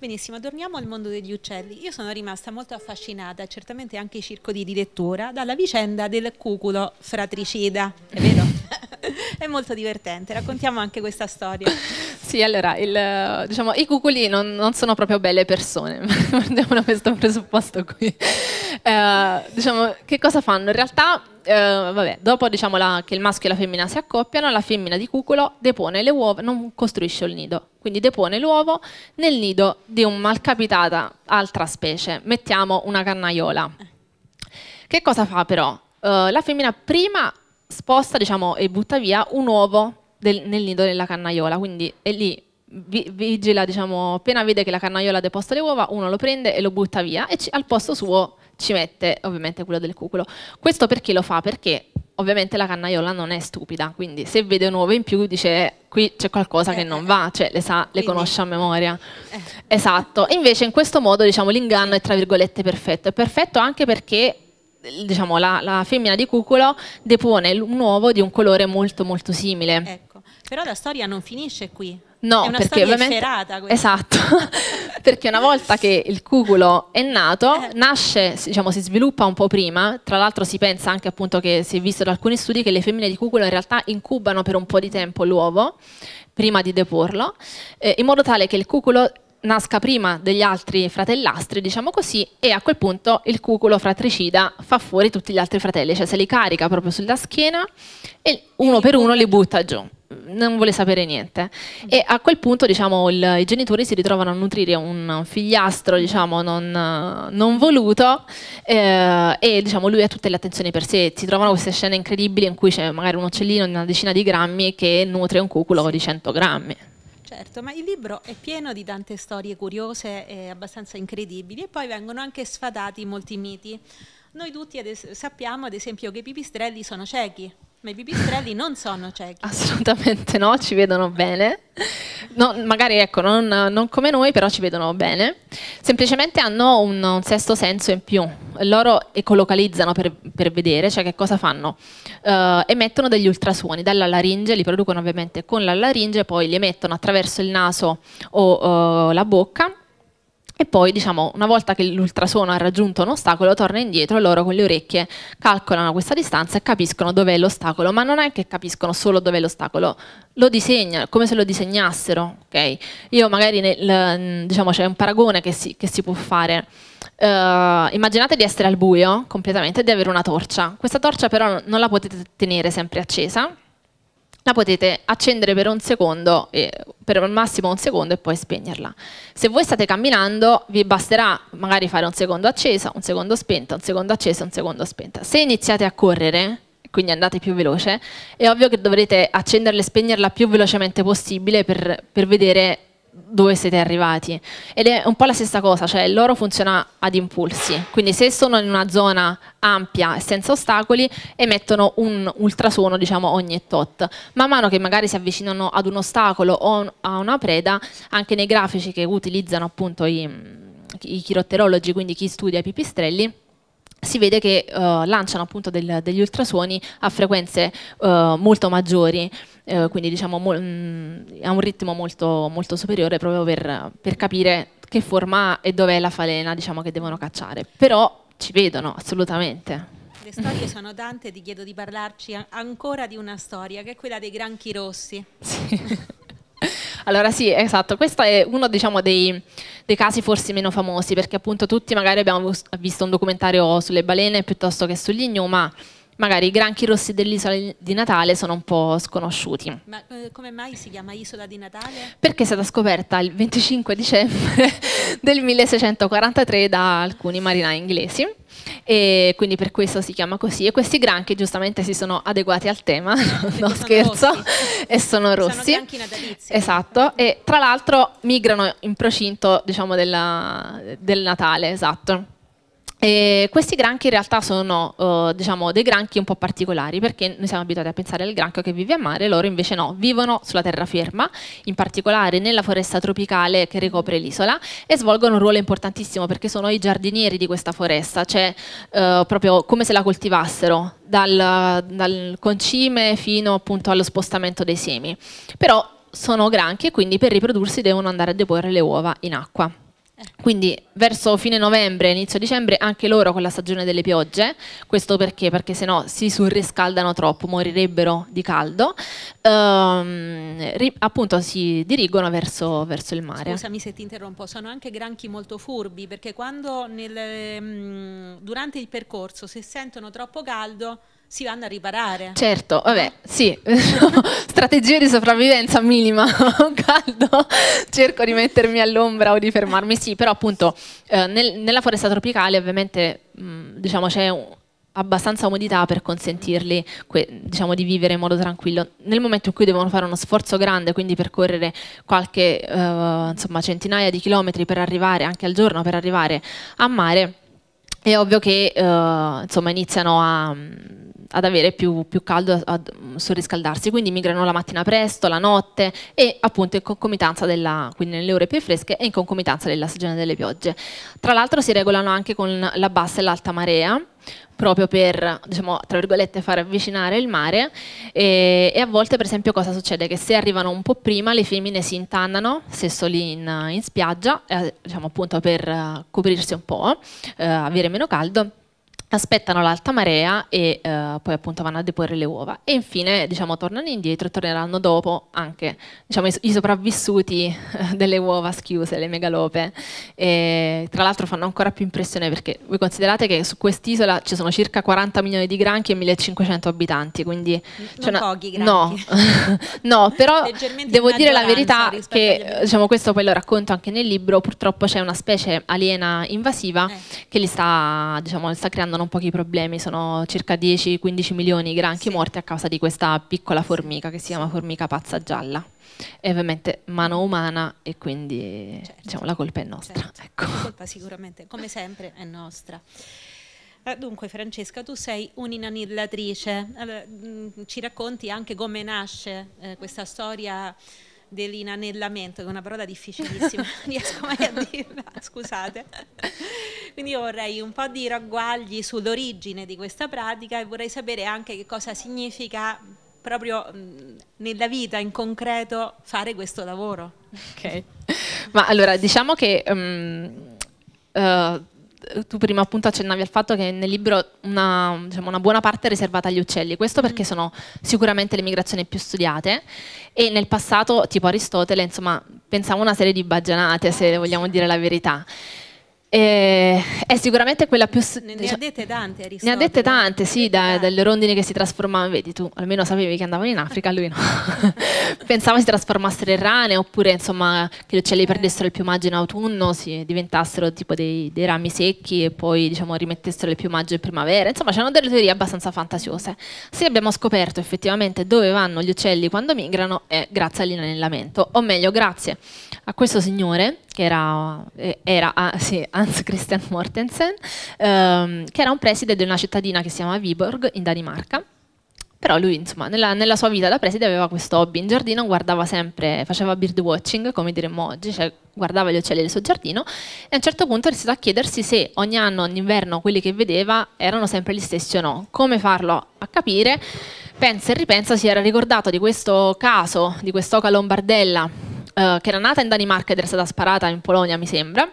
Benissimo, torniamo al mondo degli uccelli. Io sono rimasta molto affascinata, certamente anche i circoli di lettura, dalla vicenda del cuculo fratricida, è vero? è molto divertente, raccontiamo anche questa storia. Sì, allora, il, diciamo, i cuculi non, non, sono proprio belle persone, partiamo da questo presupposto qui. Uh, diciamo, che cosa fanno? In realtà eh, vabbè, dopo diciamo la, che il maschio e la femmina si accoppiano, la femmina di cuculo depone le uova, non costruisce il nido, quindi depone l'uovo nel nido di un malcapitata altra specie, mettiamo una cannaiola. Che cosa fa però? Eh, la femmina prima sposta diciamo, e butta via un uovo del, nel nido della cannaiola, quindi è lì vigila, diciamo, appena vede che la cannaiola ha deposto le uova, uno lo prende e lo butta via e al posto suo ci mette ovviamente quello del cuculo. Questo perché lo fa? Perché ovviamente la cannaiola non è stupida, quindi se vede un uovo in più dice qui c'è qualcosa che non va, cioè le sa, le conosce a memoria. Eh. Esatto, invece in questo modo diciamo, l'inganno è tra virgolette perfetto, è perfetto anche perché diciamo, la, la, femmina di cuculo depone un uovo di un colore molto molto simile. Ecco, però la storia non finisce qui, No, perché ovviamente... Scerata, esatto, perché una volta che il cuculo è nato, eh. nasce, diciamo, si sviluppa un po' prima, tra l'altro si pensa anche appunto che si è visto da alcuni studi che le femmine di cuculo in realtà incubano per un po' di tempo l'uovo, prima di deporlo, eh, in modo tale che il cuculo nasca prima degli altri fratellastri, diciamo così, e a quel punto il cuculo fratricida fa fuori tutti gli altri fratelli, cioè se li carica proprio sulla schiena e uno per uno li butta giù non vuole sapere niente. E a quel punto, diciamo, il, i genitori si ritrovano a nutrire un figliastro, diciamo, non, non voluto, eh, e diciamo, lui ha tutte le attenzioni per sé. Si trovano queste scene incredibili in cui c'è magari un uccellino di una decina di grammi che nutre un cuculo sì. di 100 grammi. Certo, ma il libro è pieno di tante storie curiose e abbastanza incredibili e poi vengono anche sfatati molti miti. Noi tutti ad es- sappiamo, ad esempio, che i pipistrelli sono ciechi, ma i pipistrelli non sono ciechi. Assolutamente no, ci vedono bene. No, magari ecco, non, non, come noi, però ci vedono bene. Semplicemente hanno un, un sesto senso in più. Loro ecolocalizzano per, per vedere, cioè che cosa fanno? Uh, emettono degli ultrasuoni dalla laringe, li producono ovviamente con la laringe, poi li emettono attraverso il naso o uh, la bocca e poi, diciamo, una volta che l'ultrasuono ha raggiunto un ostacolo, torna indietro e loro con le orecchie calcolano questa distanza e capiscono dov'è l'ostacolo, ma non è che capiscono solo dov'è l'ostacolo, lo disegnano come se lo disegnassero. Okay? Io magari, nel, mm, diciamo, c'è un paragone che si, che si può fare. Uh, immaginate di essere al buio completamente e di avere una torcia. Questa torcia però non la potete tenere sempre accesa, la potete accendere per un secondo, per al massimo un secondo e poi spegnerla. Se voi state camminando vi basterà magari fare un secondo acceso, un secondo spento, un secondo accesa, un secondo spento. Se iniziate a correre, quindi andate più veloce, è ovvio che dovrete accenderla e spegnerla più velocemente possibile per, per vedere dove siete arrivati. Ed è un po' la stessa cosa, cioè l'oro funziona ad impulsi, quindi se sono in una zona ampia e senza ostacoli emettono un ultrasuono diciamo ogni tot. Man mano che magari si avvicinano ad un ostacolo o a una preda, anche nei grafici che utilizzano appunto i, i chirotterologi, quindi chi studia i pipistrelli, si vede che uh, lanciano appunto del, degli ultrasuoni a frequenze uh, molto maggiori, uh, quindi diciamo mh, mm, a un ritmo molto, molto superiore proprio per, per, capire che forma e dov'è la falena diciamo, che devono cacciare. Però ci vedono assolutamente. Le storie sono tante, ti chiedo di parlarci ancora di una storia che è quella dei granchi rossi. Sì. Allora sì, esatto, questo è uno diciamo, dei, dei, casi forse meno famosi perché appunto tutti magari abbiamo visto un documentario sulle balene piuttosto che sull'ignu, ma magari i granchi rossi dell'isola di Natale sono un po' sconosciuti. Ma eh, come mai si chiama isola di Natale? Perché è stata scoperta il 25 dicembre del 1643 da alcuni marinai inglesi e quindi per questo si chiama così e questi granchi giustamente si sono adeguati al tema, no sono scherzo, rossi. e sono rossi. Sono natalizi. Esatto, e tra l'altro migrano in procinto diciamo, della, del Natale, esatto. E questi granchi in realtà sono uh, diciamo, dei granchi un po' particolari perché noi siamo abituati a pensare al granchio che vive a mare, loro invece no, vivono sulla terraferma, in particolare nella foresta tropicale che ricopre l'isola e svolgono un ruolo importantissimo perché sono i giardinieri di questa foresta, cioè uh, proprio come se la coltivassero, dal, dal concime fino appunto allo spostamento dei semi. Però sono granchi e quindi per riprodursi devono andare a deporre le uova in acqua. Quindi verso fine novembre, inizio dicembre, anche loro con la stagione delle piogge, questo perché? Perché se no si surriscaldano troppo, morirebbero di caldo, ehm, ri, appunto si dirigono verso, verso, il mare. Scusami se ti interrompo, sono anche granchi molto furbi perché quando nel, mm, durante il percorso se sentono troppo caldo si vanno a riparare. Certo, vabbè, sì, strategie di sopravvivenza minima, caldo, cerco di mettermi all'ombra o di fermarmi, sì, però appunto eh, nel, nella foresta tropicale ovviamente mh, mm, diciamo c'è un, abbastanza umidità per consentirli diciamo, di vivere in modo tranquillo. Nel momento in cui devono fare uno sforzo grande, quindi percorrere qualche eh, insomma, centinaia di chilometri per arrivare anche al giorno, per arrivare a mare, è ovvio che eh, insomma, iniziano a mm, ad avere più, più caldo, a, a, surriscaldarsi, quindi migrano la mattina presto, la notte e appunto in concomitanza della, quindi nelle ore più fresche e in concomitanza della stagione delle piogge. Tra l'altro si regolano anche con la bassa e l'alta marea, proprio per, diciamo, tra virgolette, far avvicinare il mare e, e, a volte per esempio cosa succede? Che se arrivano un po' prima le femmine si intannano, stesso lì in, in spiaggia, eh, diciamo appunto per eh, coprirsi un po', uh, avere meno caldo aspettano l'alta marea e eh, poi appunto vanno a deporre le uova e infine diciamo tornano indietro e torneranno dopo anche diciamo, i, i, sopravvissuti eh, delle uova schiuse, le megalope e, tra l'altro fanno ancora più impressione perché voi considerate che su quest'isola ci sono circa 40 milioni di granchi e 1500 abitanti quindi mm, non una, pochi granchi no, no però devo dire la verità che diciamo, questo poi lo racconto anche nel libro purtroppo c'è una specie aliena invasiva eh. che li sta, diciamo, sta creando sono pochi problemi, sono circa 10-15 milioni i granchi sì. morti a causa di questa piccola formica che si chiama formica pazza gialla. E ovviamente mano umana e quindi certo. diciamo, certo. la colpa è nostra. Certo, certo. Ecco. La colpa sicuramente, come sempre, è nostra. Eh, dunque Francesca, tu sei un'inanillatrice, allora, mm, ci racconti anche come nasce eh, questa storia dell'inanellamento, che è una parola difficilissima, non riesco mai a dirla, scusate. Quindi io vorrei un po' di ragguagli sull'origine di questa pratica e vorrei sapere anche che cosa significa proprio nella vita, in concreto, fare questo lavoro. Ok, ma allora diciamo che... Um, uh, tu prima appunto accennavi al fatto che nel libro una, diciamo, una, buona parte è riservata agli uccelli, questo mm. perché sono sicuramente le migrazioni più studiate e nel passato, tipo Aristotele, insomma, pensava una serie di baggianate, se vogliamo dire la verità. Eh, è sicuramente quella più... Ne, diciamo, ne ha dette tante, Aristotele. Ne ha dette tante, sì, da, dalle rondini che si trasformavano, vedi tu, almeno sapevi che andavano in Africa, lui no. Pensava si trasformassero in rane, oppure insomma che gli uccelli perdessero il piumaggio in autunno, si diventassero tipo dei, dei rami secchi e poi diciamo rimettessero il piumaggio in primavera. Insomma, c'erano delle teorie abbastanza fantasiose. Se abbiamo scoperto effettivamente dove vanno gli uccelli quando migrano è grazie all'inanellamento, o meglio grazie a questo signore, che era, eh, era ah, sì, Hans Christian Mortensen, ehm, che era un preside di una cittadina che si chiama Viborg in Danimarca. Però lui, insomma, nella, nella, sua vita da preside aveva questo hobby. In giardino guardava sempre, faceva bird watching, come diremmo oggi, cioè guardava gli uccelli del suo giardino e a un certo punto è iniziato a chiedersi se ogni anno, ogni inverno, quelli che vedeva erano sempre gli stessi o no. Come farlo a capire? pensa e ripensa si era ricordato di questo caso, di quest'oca Lombardella, eh, che era nata in Danimarca ed era stata sparata in Polonia, mi sembra,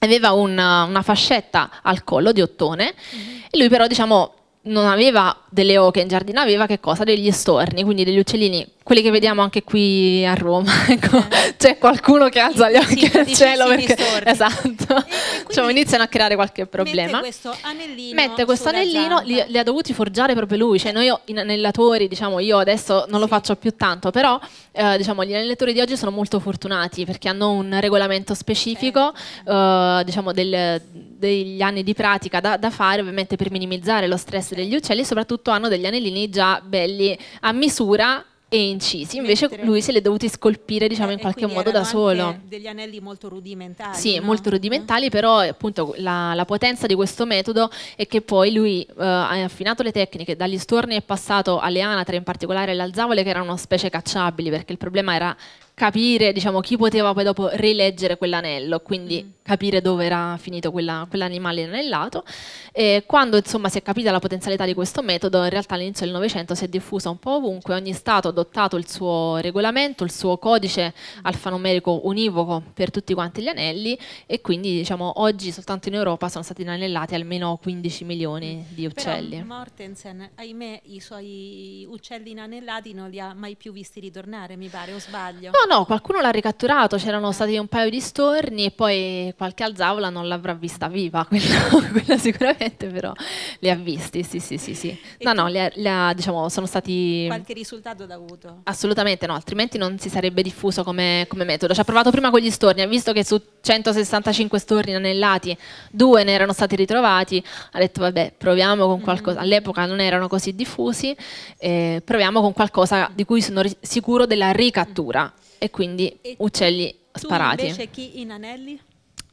aveva una, una fascetta al collo di ottone, mm-hmm. e lui però diciamo non aveva delle oche in giardino, aveva che cosa? Degli storni, quindi degli uccellini quelli che vediamo anche qui a Roma, ecco. eh. c'è qualcuno che alza gli occhi sì, al cielo perché, esatto, cioè, iniziano a creare qualche problema. Mette questo anellino, mette questo anellino li, li, ha dovuti forgiare proprio lui, cioè noi in anellatori, diciamo, io adesso non lo faccio più tanto, però eh, diciamo, gli anellatori di oggi sono molto fortunati perché hanno un regolamento specifico, eh. eh. diciamo, del, degli anni di pratica da, da, fare ovviamente per minimizzare lo stress degli uccelli e soprattutto hanno degli anellini già belli a misura e incisi, invece Mentre lui se li è dovuti scolpire eh, diciamo eh, in qualche modo da solo. Degli anelli molto rudimentali. Sì, no? molto rudimentali, mm. però appunto la, la, potenza di questo metodo è che poi lui eh, ha affinato le tecniche, dagli storni è passato alle anatre, in particolare alle alzavole che erano specie cacciabili, perché il problema era capire diciamo, chi poteva poi dopo rileggere quell'anello, quindi mm. capire dove era finito quella, quell'animale inanellato. E quando insomma, si è capita la potenzialità di questo metodo, in realtà all'inizio del Novecento si è diffusa un po' ovunque, ogni Stato ha adottato il suo regolamento, il suo codice mm. alfanumerico univoco per tutti quanti gli anelli e quindi diciamo, oggi soltanto in Europa sono stati inanellati almeno 15 milioni mm. di uccelli. Però Mortensen, ahimè, i suoi uccelli inanellati non li ha mai più visti ritornare, mi pare, o sbaglio? No, no, qualcuno l'ha ricatturato, c'erano stati un paio di storni e poi qualche alzavola non l'avrà vista viva, quella, quella sicuramente però li ha visti, sì sì sì. sì. No, no, li ha, diciamo, sono stati... Qualche risultato l'ha avuto? Assolutamente no, altrimenti non si sarebbe diffuso come, come metodo. Ci ha provato prima con gli storni, ha visto che su 165 storni anellati, due ne erano stati ritrovati, ha detto vabbè proviamo con qualcosa, mm. all'epoca non erano così diffusi, eh, proviamo con qualcosa di cui sono sicuro della ricattura e quindi e uccelli sparati. invece chi in anelli?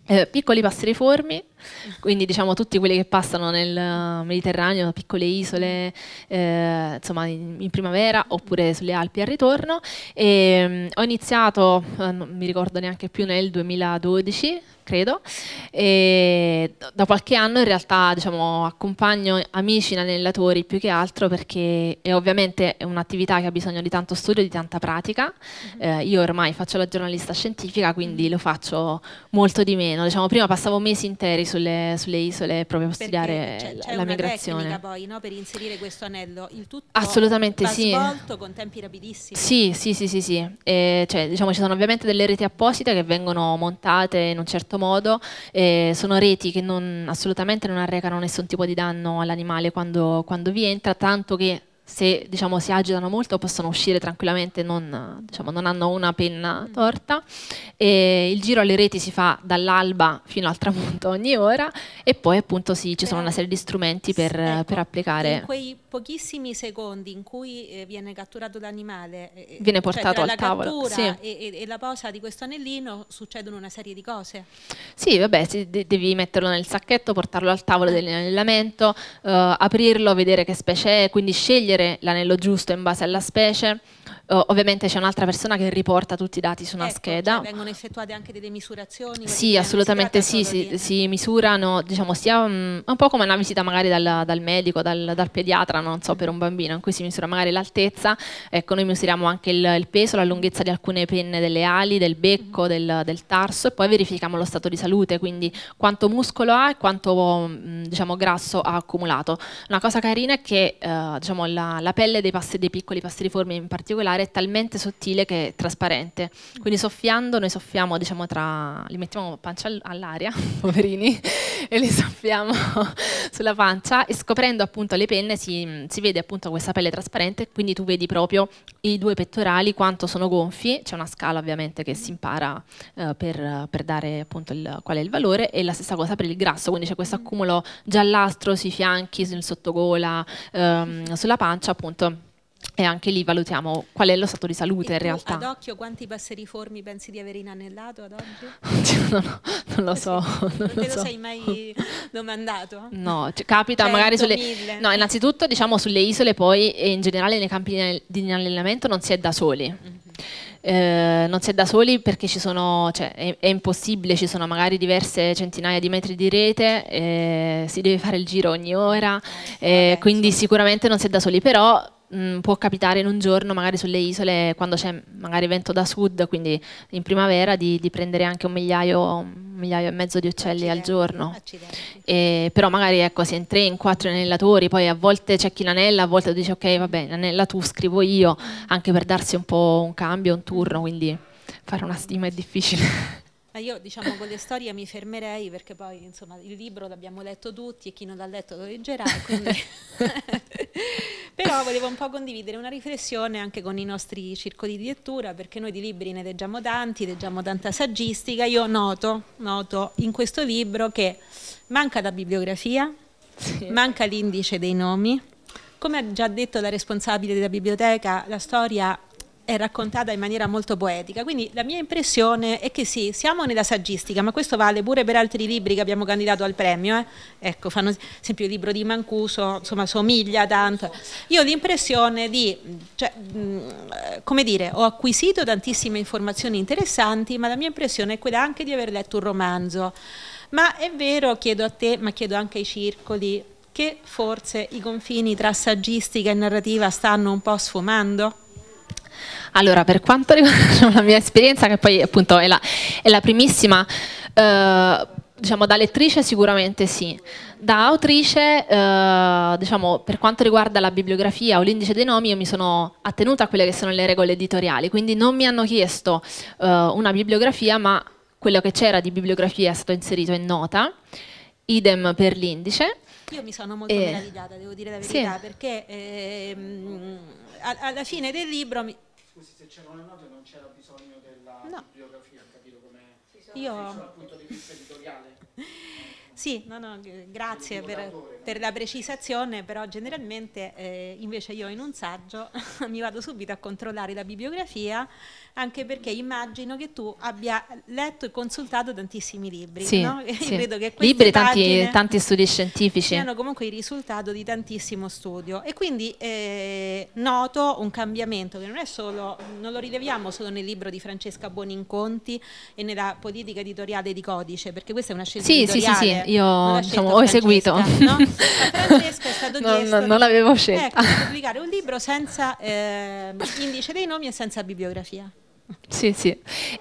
Eh, piccoli passeriformi quindi diciamo tutti quelli che passano nel eh, Mediterraneo, piccole isole, eh, insomma in, in, primavera oppure sulle Alpi al ritorno. E, mh, mm, ho iniziato, eh, non mi ricordo neanche più, nel 2012 credo, e da qualche anno in realtà diciamo, accompagno amici in allenatori più che altro perché è ovviamente un'attività che ha bisogno di tanto studio, e di tanta pratica, mm-hmm. eh, io ormai faccio la giornalista scientifica quindi lo faccio molto di meno, diciamo, prima passavo mesi interi poi sulle, sulle isole proprio per studiare c'è, cioè, c'è la una migrazione. poi no? per inserire questo anello, il tutto Assolutamente sì. svolto con tempi rapidissimi. Sì, sì, sì, sì, sì. E, cioè, diciamo, ci sono ovviamente delle reti apposite che vengono montate in un certo modo, e sono reti che non, assolutamente non arrecano nessun tipo di danno all'animale quando, quando vi entra, tanto che se diciamo, si agitano molto possono uscire tranquillamente, non, diciamo, non hanno una penna mm. torta. E il giro alle reti si fa dall'alba fino al tramonto ogni ora e poi appunto sì, ci sono una serie di strumenti per, sì, ecco, per applicare. In quei pochissimi secondi in cui eh, viene catturato l'animale, eh, eh, viene cioè portato cioè, al tavolo. Sì. E, e, la posa di questo anellino succedono una serie di cose. Sì, vabbè, devi metterlo nel sacchetto, portarlo al tavolo ah. dell'anellamento, eh, aprirlo, vedere che specie è, quindi scegliere scegliere l'anello giusto in base alla specie Uh, ovviamente c'è un'altra persona che riporta tutti i dati su una ecco, scheda. Cioè vengono effettuate anche delle misurazioni? Sì, assolutamente sì, si, si, misurano, diciamo, sia um, un po' come una visita magari dal, dal medico, dal, dal, pediatra, non so, per un bambino, in cui si misura magari l'altezza, ecco, noi misuriamo anche il, il, peso, la lunghezza di alcune penne delle ali, del becco, mm del, del, tarso e poi verifichiamo lo stato di salute, quindi quanto muscolo ha e quanto, mm, diciamo, grasso ha accumulato. Una cosa carina è che, uh, diciamo, la, la, pelle dei, passi, dei piccoli passeriformi in particolare particolare è talmente sottile che è trasparente. Quindi soffiando noi soffiamo, diciamo, tra... li mettiamo pancia all'aria, poverini, e li soffiamo sulla pancia e scoprendo appunto le penne si, si, vede appunto questa pelle trasparente, quindi tu vedi proprio i due pettorali quanto sono gonfi, c'è una scala ovviamente che si impara eh, per, per, dare appunto il, qual è il valore e la stessa cosa per il grasso, quindi c'è questo accumulo giallastro sui fianchi, sul sottogola, ehm, sulla pancia appunto e anche lì valutiamo qual è lo stato di salute e in realtà. Ad occhio quanti passeriformi pensi di aver inanellato ad oggi? Cioè, no, no, non lo eh so. Non, non lo te so. lo sei mai domandato? No, cioè, capita 100, magari sulle... 1000. No, innanzitutto diciamo sulle isole poi e in generale nei campi di inanellamento non si è da soli. Mhm. Eh, non si è da soli perché ci sono, cioè, è, è, impossibile, ci sono magari diverse centinaia di metri di rete, eh, si deve fare il giro ogni ora, eh, eh quindi sicuramente non si è da soli, però mh, mm, può capitare in un giorno, magari sulle isole, quando c'è magari vento da sud, quindi in primavera, di, di prendere anche un migliaio, un migliaio, e mezzo di uccelli accidenti, al giorno. E, però magari ecco, si è in tre, in quattro anellatori, poi a volte c'è chi l'anella, a volte dice ok, vabbè, l'anella tu scrivo io, mm. anche per darsi un po' un cambio, un turno, quindi fare una stima è difficile. Ah, io diciamo con le storie mi fermerei perché poi insomma il libro l'abbiamo letto tutti e chi non l'ha letto lo leggerà. Però volevo un po' condividere una riflessione anche con i nostri circoli di lettura perché noi di libri ne leggiamo tanti, leggiamo tanta saggistica. Io noto, noto in questo libro che manca la bibliografia, sì. manca l'indice dei nomi. Come ha già detto la responsabile della biblioteca, la storia è raccontata in maniera molto poetica. Quindi la mia impressione è che sì, siamo nella saggistica, ma questo vale pure per altri libri che abbiamo candidato al premio. Eh. Ecco, fanno esempio il libro di Mancuso, insomma, somiglia tanto. Io ho l'impressione di, cioè, come dire, ho acquisito tantissime informazioni interessanti, ma la mia impressione è quella anche di aver letto un romanzo. Ma è vero, chiedo a te, ma chiedo anche ai circoli, che forse i confini tra saggistica e narrativa stanno un po' sfumando? Allora, per quanto riguarda la mia esperienza, che poi appunto è la, è la primissima, eh, diciamo da lettrice sicuramente sì. Da autrice, eh, diciamo, per quanto riguarda la bibliografia o l'indice dei nomi, io mi sono attenuta a quelle che sono le regole editoriali, quindi non mi hanno chiesto eh, una bibliografia, ma quello che c'era di bibliografia è stato inserito in nota, idem per l'indice. Io mi sono molto e... meravigliata, devo dire la verità, sì. perché ehm, alla fine del libro mi, scusi se c'erano le note non c'era bisogno della no. bibliografia, capito come? Io... Dal di vista editoriale. Sì, no, no, grazie per, per, la precisazione, però generalmente eh, invece io in un saggio mi vado subito a controllare la bibliografia, anche perché immagino che tu abbia letto e consultato tantissimi libri. Sì, no? sì. credo che libri e tanti, tanti, studi scientifici. Siano comunque il risultato di tantissimo studio e quindi eh, noto un cambiamento che non è solo, non lo rileviamo solo nel libro di Francesca Buoninconti e nella politica editoriale di Codice, perché questa è una scelta sì, editoriale. Sì, sì, sì io diciamo, ho eseguito. No? Francesca è stato non, chiesto non, non l'avevo ecco, scelta. Ecco, pubblicare un libro senza eh, indice dei nomi e senza bibliografia. Sì, sì.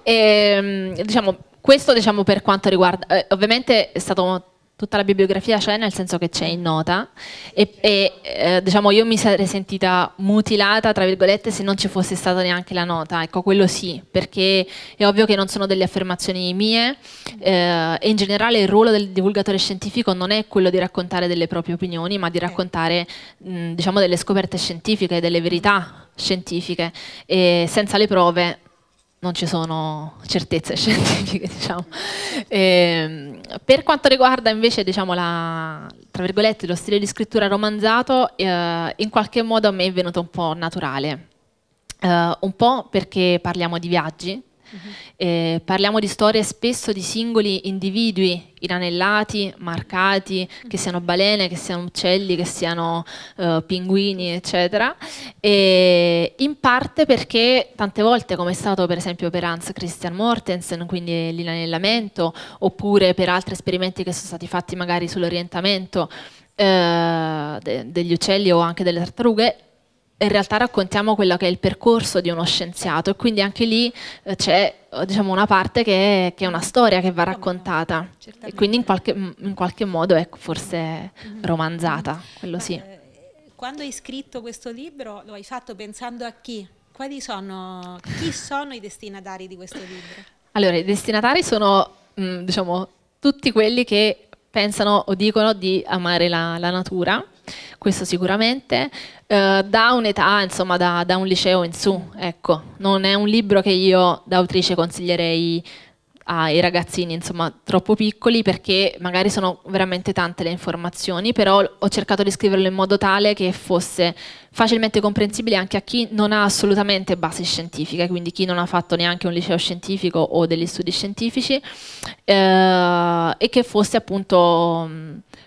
E, ehm, diciamo, questo diciamo, per quanto riguarda... Eh, ovviamente è stato tutta la bibliografia c'è, nel senso che c'è in nota, e, e eh, diciamo io mi sarei sentita mutilata, tra virgolette, se non ci fosse stata neanche la nota, ecco quello sì, perché è ovvio che non sono delle affermazioni mie eh, e in generale il ruolo del divulgatore scientifico non è quello di raccontare delle proprie opinioni, ma di raccontare mh, diciamo delle scoperte scientifiche, delle verità scientifiche e senza le prove non ci sono certezze scientifiche, diciamo. E, ehm, per quanto riguarda invece diciamo, la, lo stile di scrittura romanzato, eh, in qualche modo a me è venuto un po' naturale. Eh, un po' perché parliamo di viaggi, Uh-huh. Eh, parliamo di storie spesso di singoli individui inanellati, marcati, uh-huh. che siano balene, che siano uccelli, che siano uh, pinguini, eccetera. E in parte perché tante volte, come è stato per esempio per Hans Christian Mortensen, quindi l'inanellamento, oppure per altri esperimenti che sono stati fatti magari sull'orientamento, eh, de- degli uccelli o anche delle tartarughe, in realtà raccontiamo quello che è il percorso di uno scienziato e quindi anche lì eh, c'è eh, diciamo, una parte che è, che è, una storia che va raccontata Certamente. e quindi in qualche, in qualche, modo è ecco, forse mm-hmm. romanzata, mm-hmm. quello sì. Eh, quando hai scritto questo libro lo hai fatto pensando a chi? Quali sono, chi sono i destinatari di questo libro? Allora, i destinatari sono mm, diciamo, tutti quelli che pensano o dicono di amare la, la natura questo sicuramente, eh, da un'età, insomma da, da, un liceo in su, ecco, non è un libro che io da autrice consiglierei ai ragazzini insomma troppo piccoli perché magari sono veramente tante le informazioni però ho cercato di scriverlo in modo tale che fosse facilmente comprensibile anche a chi non ha assolutamente basi scientifiche quindi chi non ha fatto neanche un liceo scientifico o degli studi scientifici eh, e che fosse appunto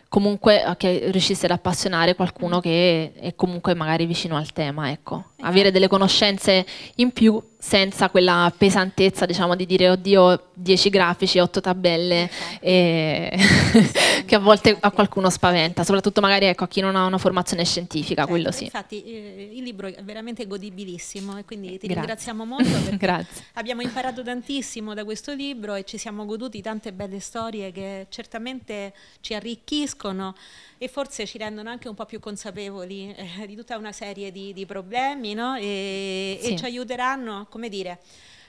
comunque eh, che riuscisse ad appassionare qualcuno che è comunque magari vicino al tema, ecco. Esatto. Avere delle conoscenze in più senza quella pesantezza diciamo, di dire oddio 10 grafici, 8 tabelle eh, che a volte a qualcuno spaventa, soprattutto magari ecco, a chi non ha una formazione scientifica, certo, quello sì. Infatti eh, il libro è veramente godibilissimo e quindi ti Grazie. ringraziamo molto perché abbiamo imparato tantissimo da questo libro e ci siamo goduti tante belle storie che certamente ci arricchiscono e forse ci rendono anche un po' più consapevoli eh, di tutta una serie di, di problemi no? e, sì. e ci aiuteranno, come dire,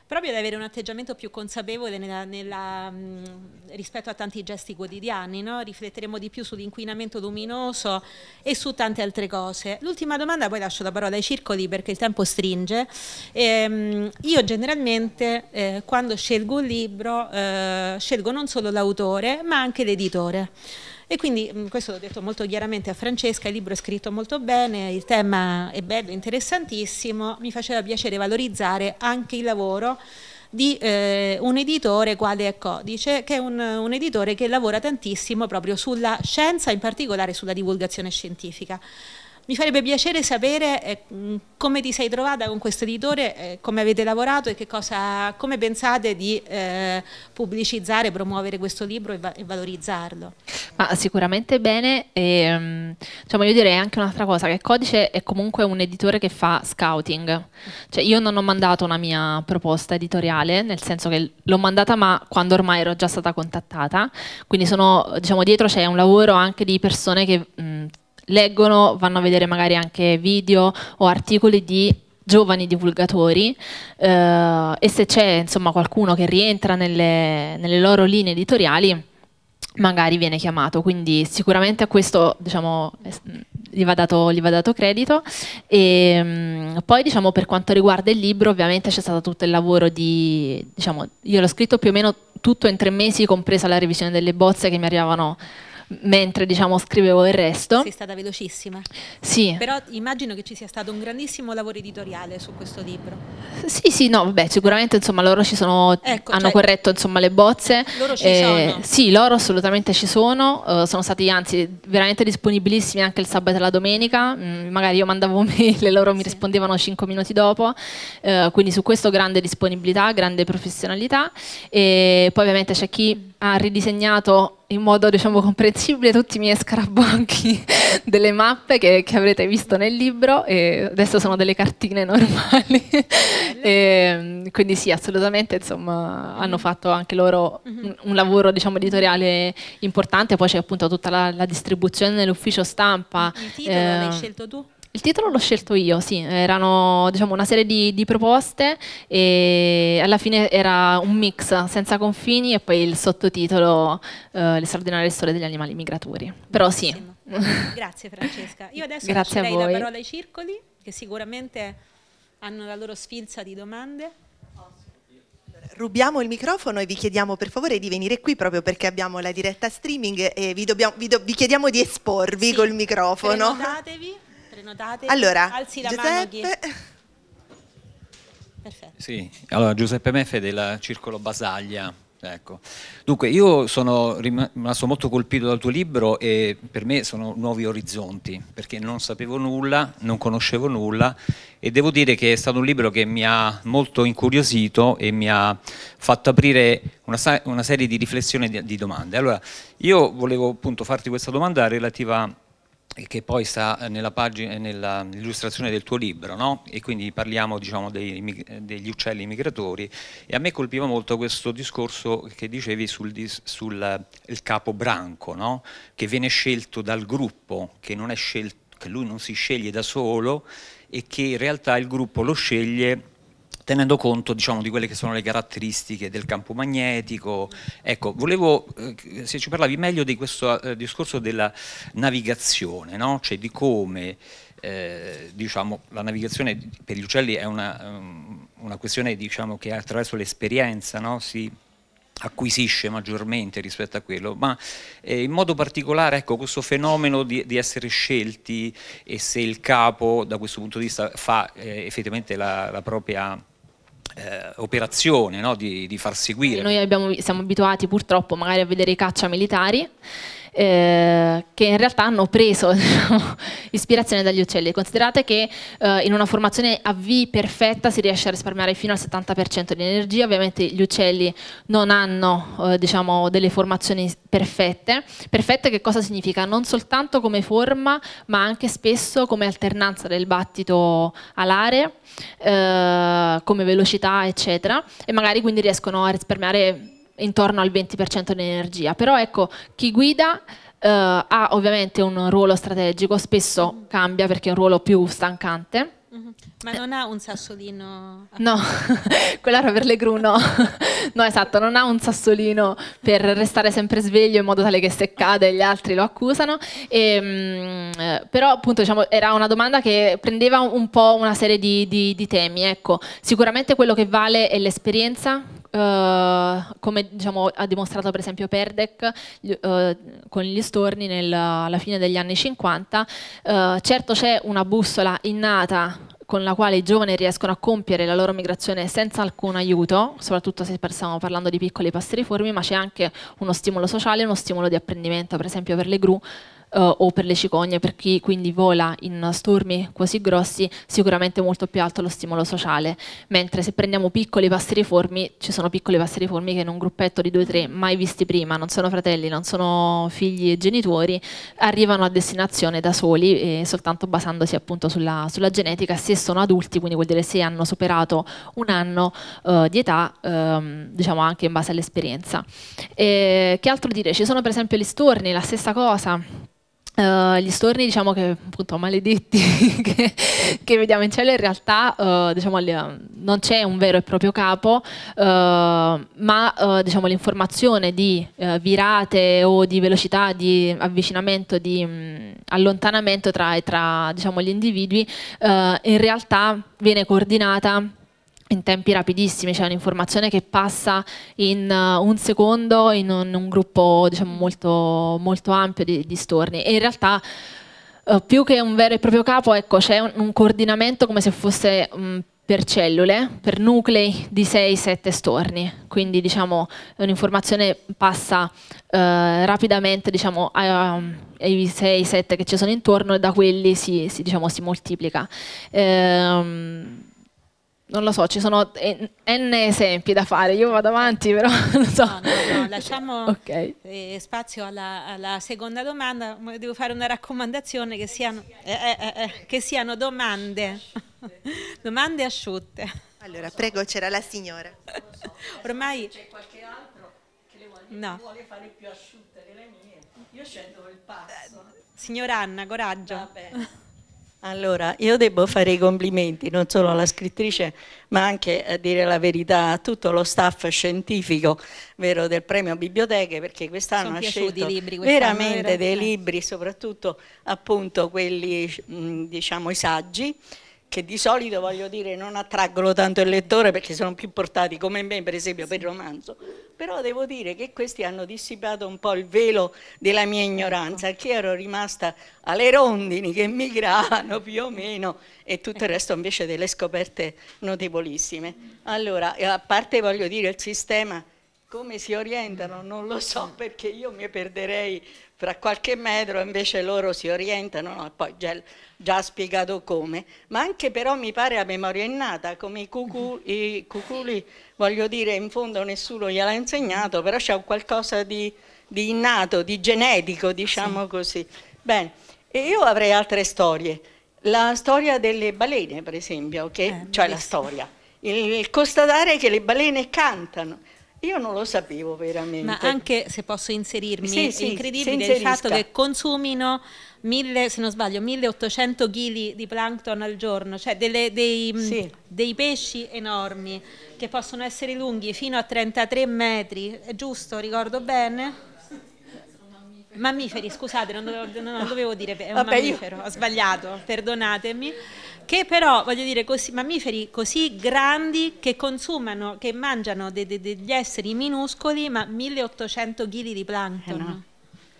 proprio ad avere un atteggiamento più consapevole nella, nella, mh, mm, rispetto a tanti gesti quotidiani, no? rifletteremo di più sull'inquinamento luminoso e su tante altre cose. L'ultima domanda, poi lascio la parola ai circoli perché il tempo stringe. Ehm, io generalmente eh, quando scelgo un libro eh, scelgo non solo l'autore ma anche l'editore. E quindi mm, questo l'ho detto molto chiaramente a Francesca, il libro è scritto molto bene, il tema è bello, interessantissimo, mi faceva piacere valorizzare anche il lavoro di eh, un editore quale è Codice, ecco, che è un, un, editore che lavora tantissimo proprio sulla scienza, in particolare sulla divulgazione scientifica. Mi farebbe piacere sapere eh, mm, come ti sei trovata con questo editore, eh, come avete lavorato e cosa, come pensate di eh, pubblicizzare, promuovere questo libro e, va e valorizzarlo. Ma sicuramente bene, e, ehm, diciamo, io direi anche un'altra cosa, che Codice è comunque un editore che fa scouting, cioè io non ho mandato una mia proposta editoriale, nel senso che l'ho mandata ma quando ormai ero già stata contattata, quindi sono, diciamo, dietro c'è un lavoro anche di persone che... Mh, mm, leggono, vanno a vedere magari anche video o articoli di giovani divulgatori eh, e se c'è insomma qualcuno che rientra nelle, nelle, loro linee editoriali magari viene chiamato, quindi sicuramente a questo diciamo, gli, va dato, gli va dato credito. E, ehm, poi diciamo, per quanto riguarda il libro ovviamente c'è stato tutto il lavoro di, diciamo, io l'ho scritto più o meno tutto in tre mesi, compresa la revisione delle bozze che mi arrivavano mentre diciamo scrivevo il resto. Sei stata velocissima. Sì. Però immagino che ci sia stato un grandissimo lavoro editoriale su questo libro. Sì, sì, no, vabbè, sicuramente insomma loro ci sono, ecco, hanno cioè, corretto insomma le bozze. Loro ci eh, sono. Sì, loro assolutamente ci sono, uh, sono stati anzi veramente disponibilissimi anche il sabato e la domenica, mm, magari io mandavo mail e loro mi rispondevano 5 minuti dopo, uh, quindi su questo grande disponibilità, grande professionalità e poi ovviamente c'è chi mm ha ridisegnato in modo diciamo, comprensibile tutti i miei scarabocchi delle mappe che, che, avrete visto nel libro e adesso sono delle cartine normali e, mm, quindi sì assolutamente insomma, mm-hmm. hanno fatto anche loro mm-hmm. un, un lavoro diciamo, editoriale importante poi c'è appunto tutta la, la distribuzione nell'ufficio stampa il titolo eh, l'hai scelto tu? Il titolo l'ho scelto io, sì, erano diciamo, una serie di, di, proposte e alla fine era un mix senza confini e poi il sottotitolo eh, Le straordinarie storie degli animali migratori. Però sì. Grazie Francesca. Io adesso lascerei la parola ai circoli che sicuramente hanno la loro sfilza di domande rubiamo il microfono e vi chiediamo per favore di venire qui proprio perché abbiamo la diretta streaming e vi, dobbiamo, vi, do, vi chiediamo di esporvi sì, col microfono. Prenotatevi prenotate. Allora, alzi la Giuseppe... mano chi... Perfetto. Sì, allora Giuseppe Meffe del Circolo Basaglia. Ecco. Dunque, io sono rimasto molto colpito dal tuo libro e per me sono nuovi orizzonti, perché non sapevo nulla, non conoscevo nulla e devo dire che è stato un libro che mi ha molto incuriosito e mi ha fatto aprire una, una serie di riflessioni e di, di domande. Allora, io volevo appunto farti questa domanda relativa a che poi sta eh, nell'illustrazione eh, del tuo libro, no? e quindi parliamo diciamo, dei, degli uccelli migratori, e a me colpiva molto questo discorso che dicevi sul, sul eh, capo branco, no? che viene scelto dal gruppo, che, scelto, che lui non si sceglie da solo e che in realtà il gruppo lo sceglie tenendo conto diciamo, di quelle che sono le caratteristiche del campo magnetico. Ecco, volevo, eh, se ci parlavi meglio di questo eh, discorso della navigazione, no? cioè di come eh, diciamo, la navigazione per gli uccelli è una, ehm, una questione diciamo, che attraverso l'esperienza no? si acquisisce maggiormente rispetto a quello, ma eh, in modo particolare ecco, questo fenomeno di, di, essere scelti e se il capo da questo punto di vista fa eh, effettivamente la, la propria eh, operazione no? di, di, far seguire. Noi abbiamo, siamo abituati purtroppo magari a vedere i caccia militari eh, che in realtà hanno preso diciamo, ispirazione dagli uccelli. Considerate che eh, in una formazione a V perfetta si riesce a risparmiare fino al 70% di energia, ovviamente gli uccelli non hanno eh, diciamo, delle formazioni perfette. Perfette che cosa significa? Non soltanto come forma, ma anche spesso come alternanza del battito alare, eh, come velocità, eccetera, e magari quindi riescono a risparmiare intorno al 20% di energia. Però ecco, chi guida eh, ha ovviamente un ruolo strategico, spesso mm-hmm. cambia perché è un ruolo più stancante. Mm-hmm. Ma non ha un sassolino? No, quella era per le gru, no. No, esatto, non ha un sassolino per restare sempre sveglio in modo tale che se cade gli altri lo accusano. E, ehm, però appunto diciamo, era una domanda che prendeva un po' una serie di, di, di temi. Ecco, sicuramente quello che vale è l'esperienza, eh, come diciamo, ha dimostrato per esempio Perdec uh, eh, con gli storni nel, alla fine degli anni 50, uh, eh, certo c'è una bussola innata con la quale i giovani riescono a compiere la loro migrazione senza alcun aiuto, soprattutto se stiamo parlando di piccoli pastoriformi, ma c'è anche uno stimolo sociale, uno stimolo di apprendimento, per esempio per le gru, uh, o per le cicogne, per chi quindi vola in stormi così grossi, sicuramente molto più alto lo stimolo sociale, mentre se prendiamo piccoli passeriformi, ci sono piccoli passeriformi che in un gruppetto di 2-3 mai visti prima, non sono fratelli, non sono figli e genitori, arrivano a destinazione da soli, soltanto basandosi appunto sulla, sulla, genetica, se sono adulti, quindi vuol dire se hanno superato un anno uh, di età, um, diciamo anche in base all'esperienza. Eh, che altro dire? Ci sono per esempio gli storni, la stessa cosa. Uh, gli storni diciamo che appunto maledetti che, che, vediamo in cielo in realtà uh, diciamo, non c'è un vero e proprio capo uh, ma diciamo, l'informazione di virate o di velocità di avvicinamento di mh, mm, allontanamento tra, tra diciamo, gli individui in realtà viene coordinata in tempi rapidissimi, cioè un'informazione che passa in uh, un secondo in un, un gruppo diciamo, molto, molto, ampio di, di storni e in realtà uh, più che un vero e proprio capo ecco, c'è un, un, coordinamento come se fosse um, per cellule, per nuclei di 6-7 storni, quindi diciamo, un'informazione passa eh, rapidamente diciamo, ai 6-7 che ci sono intorno e da quelli si, si, diciamo, si moltiplica. Ehm, non lo so, ci sono n esempi da fare, io vado avanti però non so. No, no, no lasciamo okay. eh, spazio alla, alla, seconda domanda, devo fare una raccomandazione che siano, eh, eh, eh, eh che siano domande, domande asciutte. Allora, prego, c'era la signora. So, Ormai... C'è qualche altro che le vuole, no. vuole fare più asciutte delle mie, io scendo il passo. Signora Anna, coraggio. Va bene. Allora, io devo fare i complimenti non solo alla scrittrice, ma anche a dire la verità a tutto lo staff scientifico vero, del premio Biblioteche, perché quest'anno ha scelto libri, quest'anno veramente dei eh. libri, soprattutto appunto quelli, mh, diciamo, i saggi, che di solito voglio dire non attraggono tanto il lettore perché sono più portati come me per esempio per il romanzo, però devo dire che questi hanno dissipato un po' il velo della mia ignoranza, che ero rimasta alle rondini che migravano più o meno e tutto il resto invece delle scoperte notevolissime. Allora, a parte voglio dire il sistema come si orientano non lo so mm. perché io mi perderei fra qualche metro, invece loro si orientano, no, poi già, già spiegato come, ma anche però mi pare a memoria innata, come i, cucù, mm-hmm. i cuculi, voglio dire, in fondo nessuno gliel'ha insegnato, però c'è qualcosa di, di, innato, di genetico, diciamo sì. così. Bene, e io avrei altre storie. La storia delle balene, per esempio, che, eh, cioè la storia, il constatare che le balene cantano, io non lo sapevo veramente. Ma anche se posso inserirmi, sì, sì, è incredibile il fatto che consumino mille, se non sbaglio, 1800 kg di plankton al giorno, cioè delle, dei, mm, sì. dei, pesci enormi che possono essere lunghi fino a 33 metri, è giusto, ricordo bene? mammiferi, scusate, non dovevo, non dovevo dire, è un Vabbè, mammifero, io... ho sbagliato, perdonatemi, che però, voglio dire, così, mammiferi così grandi che consumano, che mangiano de, de, degli esseri minuscoli, ma 1800 kg di plankton. Eh no.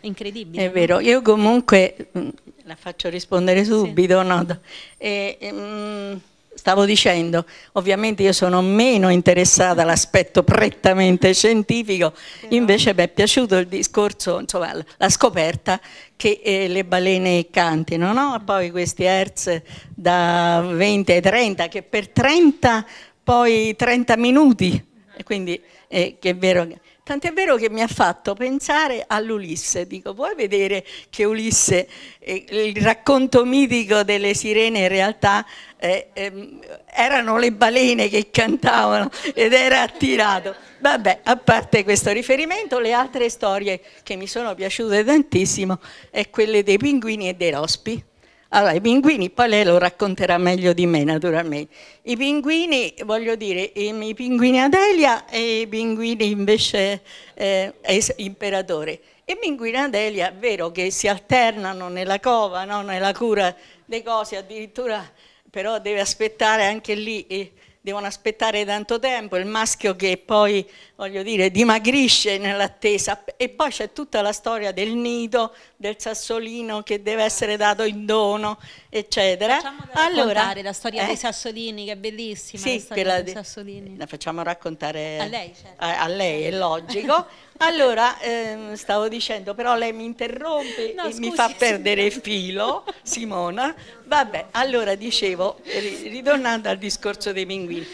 Incredibile. È no? vero, io comunque mm, la faccio rispondere subito. Sì. No? E, e, mm, stavo dicendo, ovviamente io sono meno interessata all'aspetto prettamente scientifico, invece mi è piaciuto il discorso, insomma, la scoperta che eh, le balene cantino, no? Mm. poi questi hertz da 20 ai 30, che per 30 poi 30 minuti, e quindi eh, che è vero che... Tant'è vero che mi ha fatto pensare all'Ulisse. Dico, vuoi vedere che Ulisse, eh, il racconto mitico delle sirene in realtà eh, ehm, erano le balene che cantavano ed era attirato. Vabbè, a parte questo riferimento, le altre storie che mi sono piaciute tantissimo è quelle dei pinguini e dei rospi. Allora, i pinguini, poi lei lo racconterà meglio di me naturalmente. I pinguini, voglio dire, i pinguini Adelia e i pinguini invece eh, imperatore. I pinguini Adelia è vero che si alternano nella cova, no? nella cura dei cosi, addirittura però deve aspettare anche lì eh, devono aspettare tanto tempo, il maschio che poi, voglio dire, dimagrisce nell'attesa e poi c'è tutta la storia del nido, del sassolino che deve essere dato in dono, eccetera. Facciamo allora, raccontare la storia eh? dei sassolini, che è bellissima sì, la storia dei sassolini. La facciamo raccontare a lei, certo. a, a lei è logico. Allora, ehm, stavo dicendo, però lei mi interrompe no, e scusi, mi fa perdere il filo, Simona. Vabbè, allora dicevo, ritornando al discorso dei pinguini,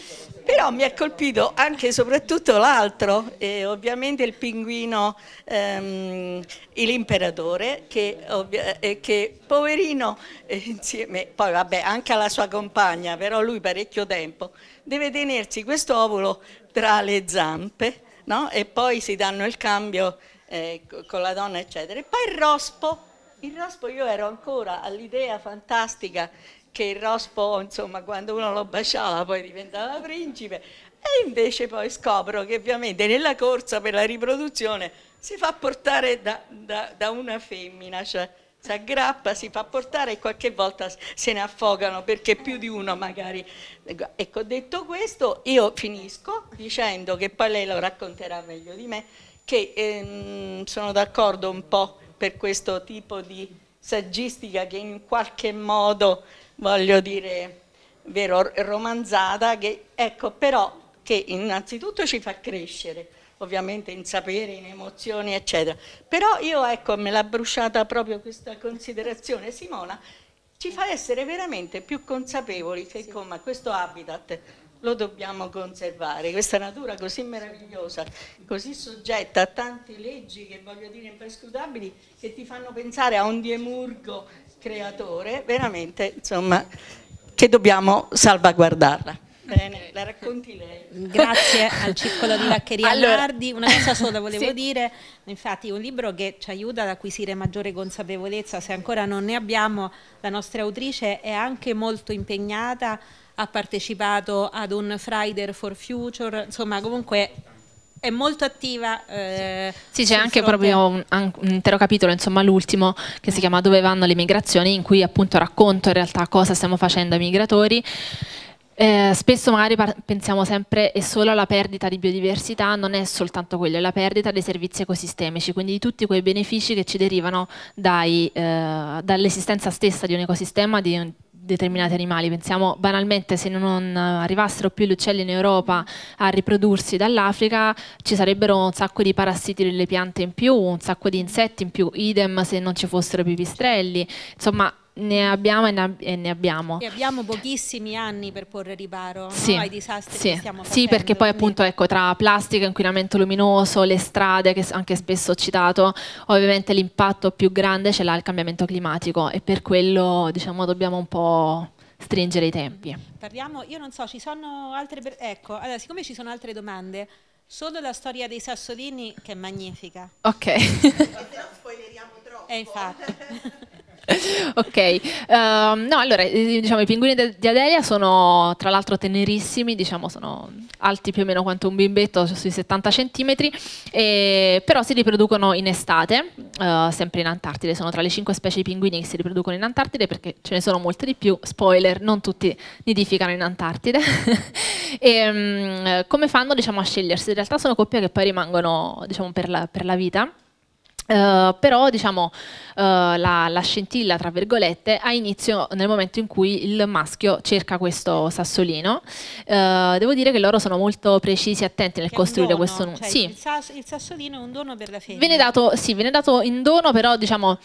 però mi ha colpito anche e soprattutto l'altro, eh, ovviamente il pinguino, ehm, l'imperatore, che, eh, che, poverino, eh, insieme, poi vabbè anche alla sua compagna, però lui parecchio tempo, deve tenersi questo ovulo tra le zampe no? e poi si danno il cambio eh, con la donna, eccetera. E poi il rospo, il rospo io ero ancora all'idea fantastica che il rospo, insomma, quando uno lo baciava poi diventava principe, e invece poi scopro che ovviamente nella corsa per la riproduzione si fa portare da, da, da una femmina, cioè si aggrappa, si fa portare e qualche volta se ne affogano perché più di uno magari. Ecco, detto questo, io finisco dicendo che poi lei lo racconterà meglio di me, che ehm, sono d'accordo un po' per questo tipo di saggistica che in qualche modo, voglio dire, vero, romanzata, che ecco, però che innanzitutto ci fa crescere, ovviamente in sapere, in emozioni, eccetera. Però io ecco, me l'ha bruciata proprio questa considerazione, Simona, ci fa essere veramente più consapevoli che sì. come questo habitat lo dobbiamo conservare, questa natura così meravigliosa, così soggetta a tante leggi che voglio dire imprescrutabili, che ti fanno pensare a un diemurgo creatore, veramente insomma che dobbiamo salvaguardarla. Bene, la racconti lei. Grazie al Circolo di Laccheria allora, Nardi. Una cosa sola volevo sì. dire, infatti un libro che ci aiuta ad acquisire maggiore consapevolezza, se ancora non ne abbiamo, la nostra autrice è anche molto impegnata, ha partecipato ad un Friday for Future, insomma comunque è molto attiva. Eh, sì, c'è anche fronte. proprio un, un, intero capitolo, insomma l'ultimo, che si chiama Dove vanno le migrazioni, in cui appunto racconto in realtà cosa stiamo facendo ai migratori eh, spesso magari pensiamo sempre e solo alla perdita di biodiversità, non è soltanto quello, è la perdita dei servizi ecosistemici, quindi di tutti quei benefici che ci derivano eh, dall'esistenza stessa di un ecosistema, di un, determinati animali. Pensiamo banalmente se non arrivassero più gli uccelli in Europa a riprodursi dall'Africa ci sarebbero un sacco di parassiti delle piante in più, un sacco di insetti in più, idem se non ci fossero pipistrelli. Insomma ne abbiamo e ne, ab e ne, abbiamo. E abbiamo pochissimi anni per porre riparo sì. no? ai disastri sì. che stiamo facendo. Sì, perché poi appunto ecco, tra plastica, inquinamento luminoso, le strade che anche spesso ho citato, ovviamente l'impatto più grande ce l'ha il cambiamento climatico e per quello diciamo dobbiamo un po' stringere i tempi. Parliamo, io non so, ci sono altre, ecco, allora, siccome ci sono altre domande, solo la storia dei sassolini che è magnifica. Ok. se non spoileriamo troppo. E eh, infatti. ok, um, no, allora diciamo, i pinguini di Adelia sono tra l'altro tenerissimi, diciamo, sono alti più o meno quanto un bimbetto, cioè sui 70 cm, e, però si riproducono in estate, uh, sempre in Antartide, sono tra le 5 specie di pinguini che si riproducono in Antartide perché ce ne sono molte di più, spoiler, non tutti nidificano in Antartide. e, um, come fanno diciamo, a scegliersi? In realtà sono coppie che poi rimangono diciamo, per la, per la vita. Uh, però diciamo uh, la, la, scintilla tra virgolette ha inizio nel momento in cui il maschio cerca questo sassolino uh, devo dire che loro sono molto precisi e attenti nel che costruire dono, questo cioè sì. il, sassolino è un dono per la femmina viene dato, sì, viene dato in dono però diciamo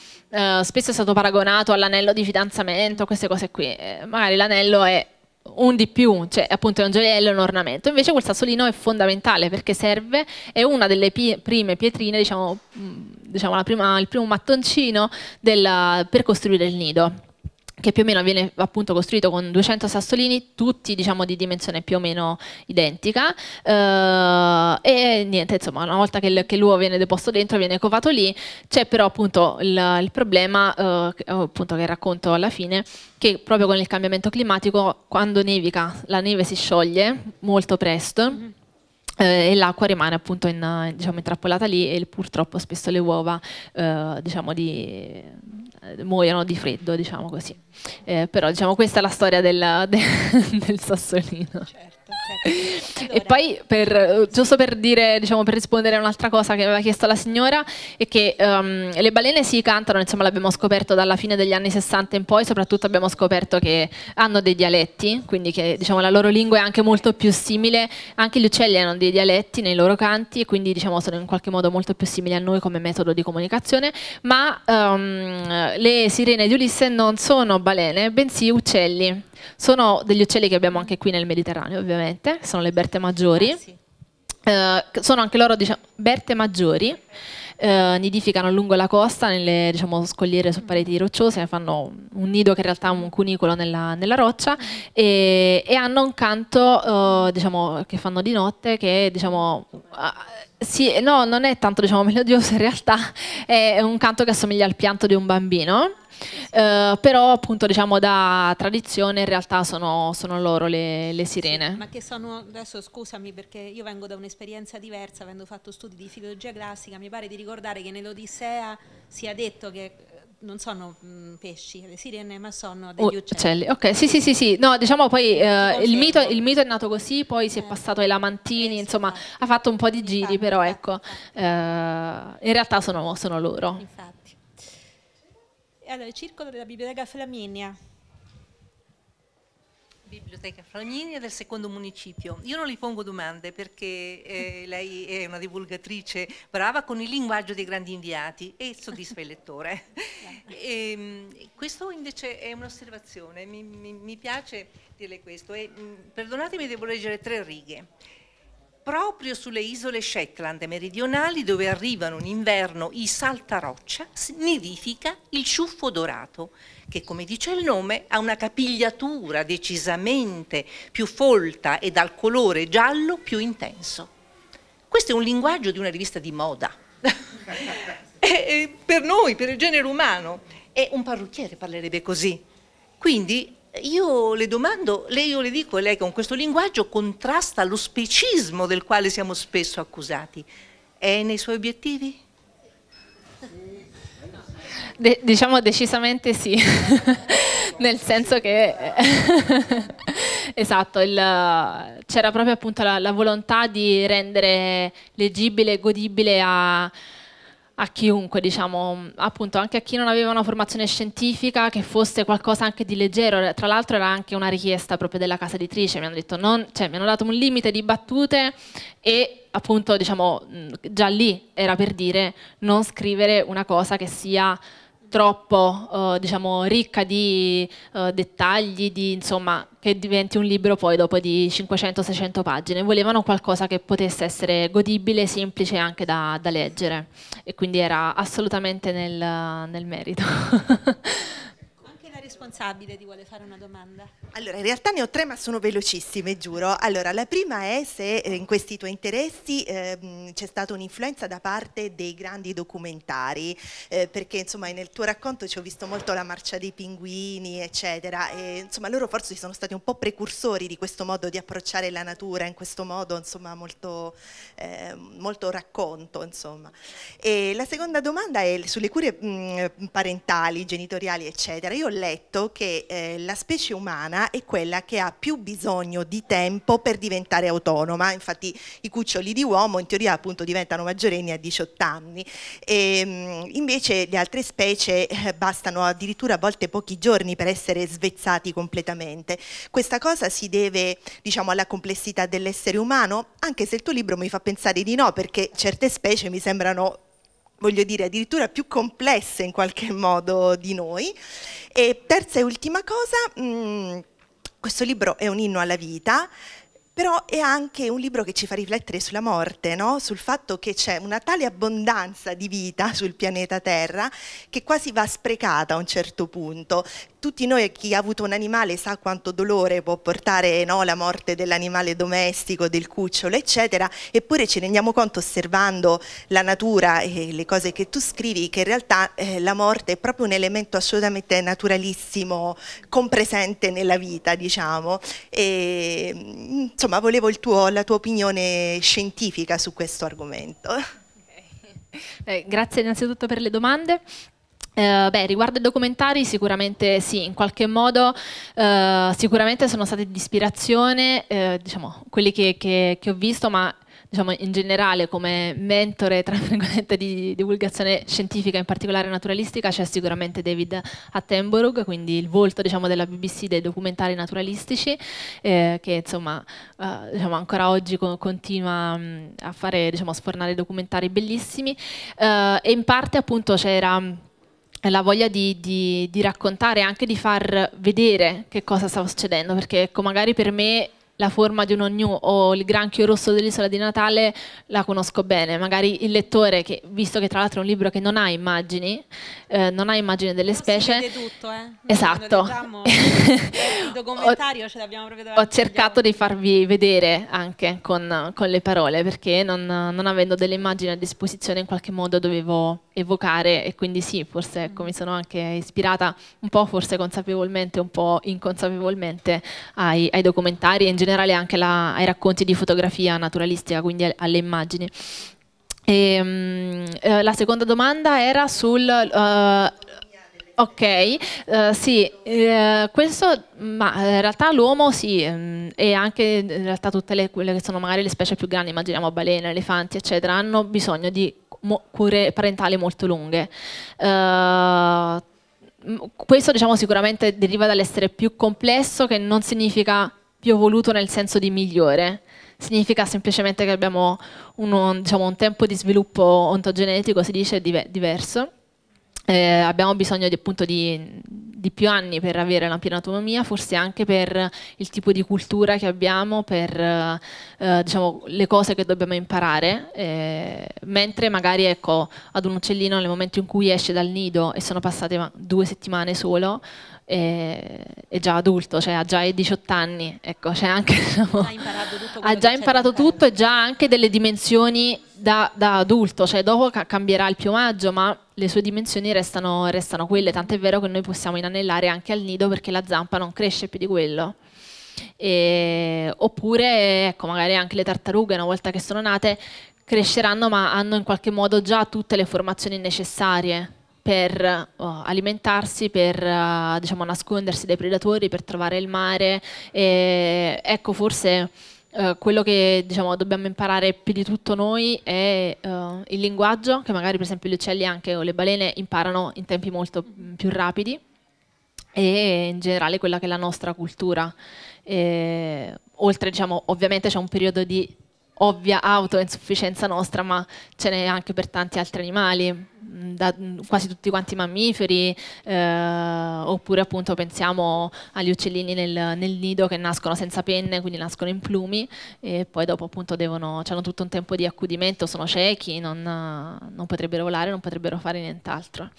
spesso è stato paragonato all'anello di fidanzamento queste cose qui eh, magari l'anello è un di più, cioè appunto è un gioiello, è un ornamento. Invece quel sassolino è fondamentale perché serve, è una delle pie, prime pietrine, diciamo, mm, diciamo prima, il primo mattoncino della, per costruire il nido che più o meno viene appunto costruito con 200 sassolini, tutti diciamo di dimensione più o meno identica uh, e niente, insomma una volta che, che l'uovo viene deposto dentro, viene covato lì, c'è però appunto il, il problema uh, che, appunto che racconto alla fine, che proprio con il cambiamento climatico quando nevica la neve si scioglie molto presto mm-hmm. eh, e l'acqua rimane appunto in, diciamo, intrappolata lì e purtroppo spesso le uova eh, diciamo di eh, muoiono di freddo, diciamo così. Eh, però diciamo, questa è la storia della, de, del Sassolino. Certo. Allora. E poi, per, giusto per, dire, diciamo, per rispondere a un'altra cosa che aveva chiesto la signora, è che um, le balene si cantano, insomma l'abbiamo scoperto dalla fine degli anni 60 in poi, soprattutto abbiamo scoperto che hanno dei dialetti, quindi che diciamo, la loro lingua è anche molto più simile, anche gli uccelli hanno dei dialetti nei loro canti e quindi diciamo, sono in qualche modo molto più simili a noi come metodo di comunicazione, ma um, le sirene di Ulisse non sono balene, bensì uccelli. Sono degli uccelli che abbiamo anche qui nel Mediterraneo, ovviamente, sono le berte maggiori. Ah, sì. eh, sono anche loro diciamo, berte maggiori, eh, nidificano lungo la costa, nelle diciamo, scogliere su pareti rocciose, fanno un nido che in realtà è un cunicolo nella, nella roccia e, e, hanno un canto eh, diciamo, che fanno di notte che diciamo, sì, no, non è tanto diciamo, melodioso, in realtà è un canto che assomiglia al pianto di un bambino. Uh, però appunto diciamo da tradizione in realtà sono, sono loro le, le sirene. Sì, ma che sono, adesso scusami perché io vengo da un'esperienza diversa, avendo fatto studi di filologia classica, mi pare di ricordare che nell'Odissea sia detto che non sono mm, pesci, le sirene, ma sono degli oh, uccelli. uccelli. Ok, sì, sì, sì, sì. No, diciamo poi eh, il, mito, il, mito, è nato così, poi si è eh, passato ai lamantini, eh, insomma, sì, ha fatto un po' di giri, infatti, però infatti, ecco, infatti. Eh, in realtà sono, sono loro. Infatti. Allora, il circolo della Biblioteca Flaminia. Biblioteca Flamini del secondo municipio. Io non le pongo domande perché eh, lei è una divulgatrice brava con il linguaggio dei grandi inviati e soddisfa il lettore. e, ehm, questo invece è un'osservazione, mi, mi, mi, piace dirle questo. E, mm, perdonatemi, devo leggere tre righe. Proprio sulle isole Shetland meridionali dove arrivano in inverno i saltaroccia nidifica il ciuffo dorato che come dice il nome ha una capigliatura decisamente più folta e dal colore giallo più intenso. Questo è un linguaggio di una rivista di moda. per noi, per il genere umano, e un parrucchiere parlerebbe così. Quindi io le domando, lei io le dico, e lei con questo linguaggio contrasta lo specismo del quale siamo spesso accusati. È nei suoi obiettivi? De diciamo decisamente sì, nel senso che esatto, c'era proprio appunto la, la, volontà di rendere leggibile e godibile a, a chiunque, diciamo, appunto anche a chi non aveva una formazione scientifica, che fosse qualcosa anche di leggero. Tra l'altro era anche una richiesta proprio della casa editrice, mi hanno, detto non, cioè, mi hanno dato un limite di battute e appunto diciamo già lì era per dire non scrivere una cosa che sia troppo eh, diciamo, ricca di eh, dettagli, di, insomma, che diventi un libro poi dopo di 500-600 pagine. Volevano qualcosa che potesse essere godibile, semplice anche da, da leggere e quindi era assolutamente nel, nel merito. anche la responsabile ti vuole fare una domanda. Allora, in realtà ne ho tre, ma sono velocissime, giuro. Allora, la prima è se eh, in questi tuoi interessi eh, c'è stata un'influenza da parte dei grandi documentari, eh, perché insomma nel tuo racconto ci ho visto molto la marcia dei pinguini, eccetera. E, insomma, loro forse sono stati un po' precursori di questo modo di approcciare la natura, in questo modo, insomma, molto, eh, molto racconto, insomma. E la seconda domanda è sulle cure mh, mm, parentali, genitoriali, eccetera. Io ho letto che eh, la specie umana italiana è quella che ha più bisogno di tempo per diventare autonoma, infatti i cuccioli di uomo in teoria appunto diventano maggiorenni a 18 anni, e, ehm, invece le altre specie eh, bastano addirittura a volte pochi giorni per essere svezzati completamente. Questa cosa si deve diciamo alla complessità dell'essere umano, anche se il tuo libro mi fa pensare di no, perché certe specie mi sembrano voglio dire, addirittura più complesse in qualche modo di noi. E terza e ultima cosa, mh, mm, questo libro è un inno alla vita, però è anche un libro che ci fa riflettere sulla morte, no? sul fatto che c'è una tale abbondanza di vita sul pianeta Terra che quasi va sprecata a un certo punto. Tutti noi, chi ha avuto un animale, sa quanto dolore può portare no? la morte dell'animale domestico, del cucciolo, eccetera, eppure ci rendiamo conto osservando la natura e le cose che tu scrivi che in realtà eh, la morte è proprio un elemento assolutamente naturalissimo, compresente nella vita, diciamo. E, mm, insomma, insomma volevo tuo, la tua opinione scientifica su questo argomento. Okay. Eh, grazie innanzitutto per le domande. Eh, beh, riguardo ai documentari sicuramente sì, in qualche modo eh, sicuramente sono stati di ispirazione, eh, diciamo, quelli che, che, che ho visto, ma diciamo, in generale come mentore di divulgazione scientifica, in particolare naturalistica, c'è sicuramente David Attenborough, quindi il volto diciamo, della BBC dei documentari naturalistici, eh, che insomma, eh, diciamo, ancora oggi co continua mh, mm, a fare, diciamo, sfornare documentari bellissimi. Eh, e in parte appunto c'era mm, la voglia di, di, di raccontare anche di far vedere che cosa stava succedendo, perché ecco, magari per me la forma di un ognu o il granchio rosso dell'isola di Natale la conosco bene, magari il lettore, che, visto che tra l'altro è un libro che non ha immagini, eh, non ha immagini delle specie. Si vede tutto, eh? Esatto. Leggiamo, il documentario ce l'abbiamo proprio davanti. Ho cercato di farvi vedere anche con, con le parole, perché non, non, avendo delle immagini a disposizione in qualche modo dovevo evocare e quindi sì, forse ecco, mm. mi sono anche ispirata un po', forse consapevolmente, un po' inconsapevolmente ai, ai documentari e in generale generale anche la, ai racconti di fotografia naturalistica, quindi alle immagini. E, um, eh, la seconda domanda era sul... Uh, ok, uh, sì, eh, questo, ma in realtà l'uomo sì, mh, ehm, e anche in realtà tutte le, quelle che sono magari le specie più grandi, immaginiamo balene, elefanti, eccetera, hanno bisogno di mo- cure parentali molto lunghe. Uh, questo diciamo, sicuramente deriva dall'essere più complesso che non significa più evoluto nel senso di migliore. Significa semplicemente che abbiamo uno, diciamo, un tempo di sviluppo ontogenetico, si dice, diverso. Eh, abbiamo bisogno di, appunto, di, di, più anni per avere la piena autonomia, forse anche per il tipo di cultura che abbiamo, per eh, diciamo, le cose che dobbiamo imparare, eh, mentre magari ecco, ad un uccellino nel momento in cui esce dal nido e sono passate due settimane solo, è, è già adulto, cioè ha già 18 anni, ecco, cioè anche, diciamo, ha già imparato tutto, ha già imparato tutto e già anche delle dimensioni da, da adulto, cioè dopo ca cambierà il piumaggio, ma le sue dimensioni restano, restano quelle, tant'è vero che noi possiamo inanellare anche al nido perché la zampa non cresce più di quello. E, oppure, ecco, magari anche le tartarughe, una volta che sono nate, cresceranno ma hanno in qualche modo già tutte le formazioni necessarie per oh, alimentarsi, per uh, diciamo, nascondersi dai predatori, per trovare il mare. E, ecco, forse uh, quello che diciamo, dobbiamo imparare più di tutto noi è uh, il linguaggio, che magari per esempio gli uccelli anche, o le balene imparano in tempi molto mm, più rapidi, e in generale quella che è la nostra cultura. E, oltre, diciamo, ovviamente c'è un periodo di ovvia autoinsufficienza nostra, ma ce n'è anche per tanti altri animali Mm, da mm, quasi tutti quanti i mammiferi, eh, oppure appunto pensiamo agli uccellini nel, nel, nido che nascono senza penne, quindi nascono in plumi e poi dopo appunto devono, hanno tutto un tempo di accudimento, sono ciechi, non, non potrebbero volare, non potrebbero fare nient'altro.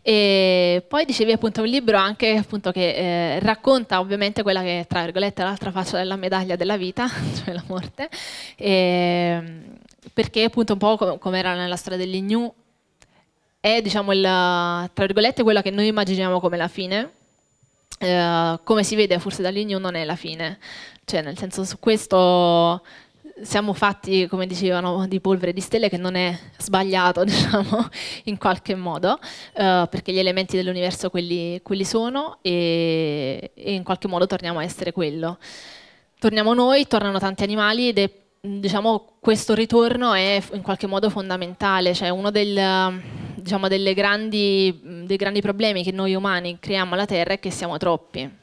E poi dicevi appunto un libro anche appunto che eh, racconta ovviamente quella che è tra virgolette l'altra faccia della medaglia della vita, cioè la morte, e, ehm, perché appunto un po' come era nella storia degli New, è diciamo, il, tra virgolette quella che noi immaginiamo come la fine. Eh, come si vede forse dall'inio non è la fine, cioè nel senso su questo siamo fatti, come dicevano, di polvere di stelle che non è sbagliato, diciamo, in qualche modo, eh, perché gli elementi dell'universo quelli, quelli, sono e, e in qualche modo torniamo a essere quello. Torniamo noi, tornano tanti animali ed è Mm, diciamo, questo ritorno è in qualche modo fondamentale, cioè uno del, diciamo, grandi, mm, dei grandi problemi che noi umani creiamo alla Terra è che siamo troppi.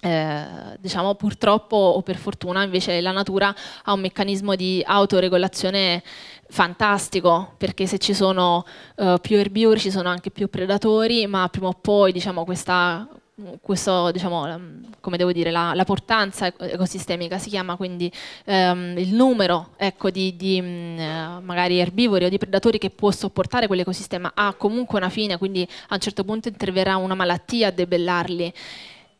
Eh, diciamo purtroppo o per fortuna invece la natura ha un meccanismo di autoregolazione fantastico perché se ci sono eh, più erbivori ci sono anche più predatori ma prima o poi diciamo, questa, questo, diciamo, la, come devo dire, la, la, portanza ecosistemica si chiama quindi ehm, il numero ecco, di, di mh, mm, eh, magari erbivori o di predatori che può sopportare quell'ecosistema ha comunque una fine, quindi a un certo punto interverrà una malattia a debellarli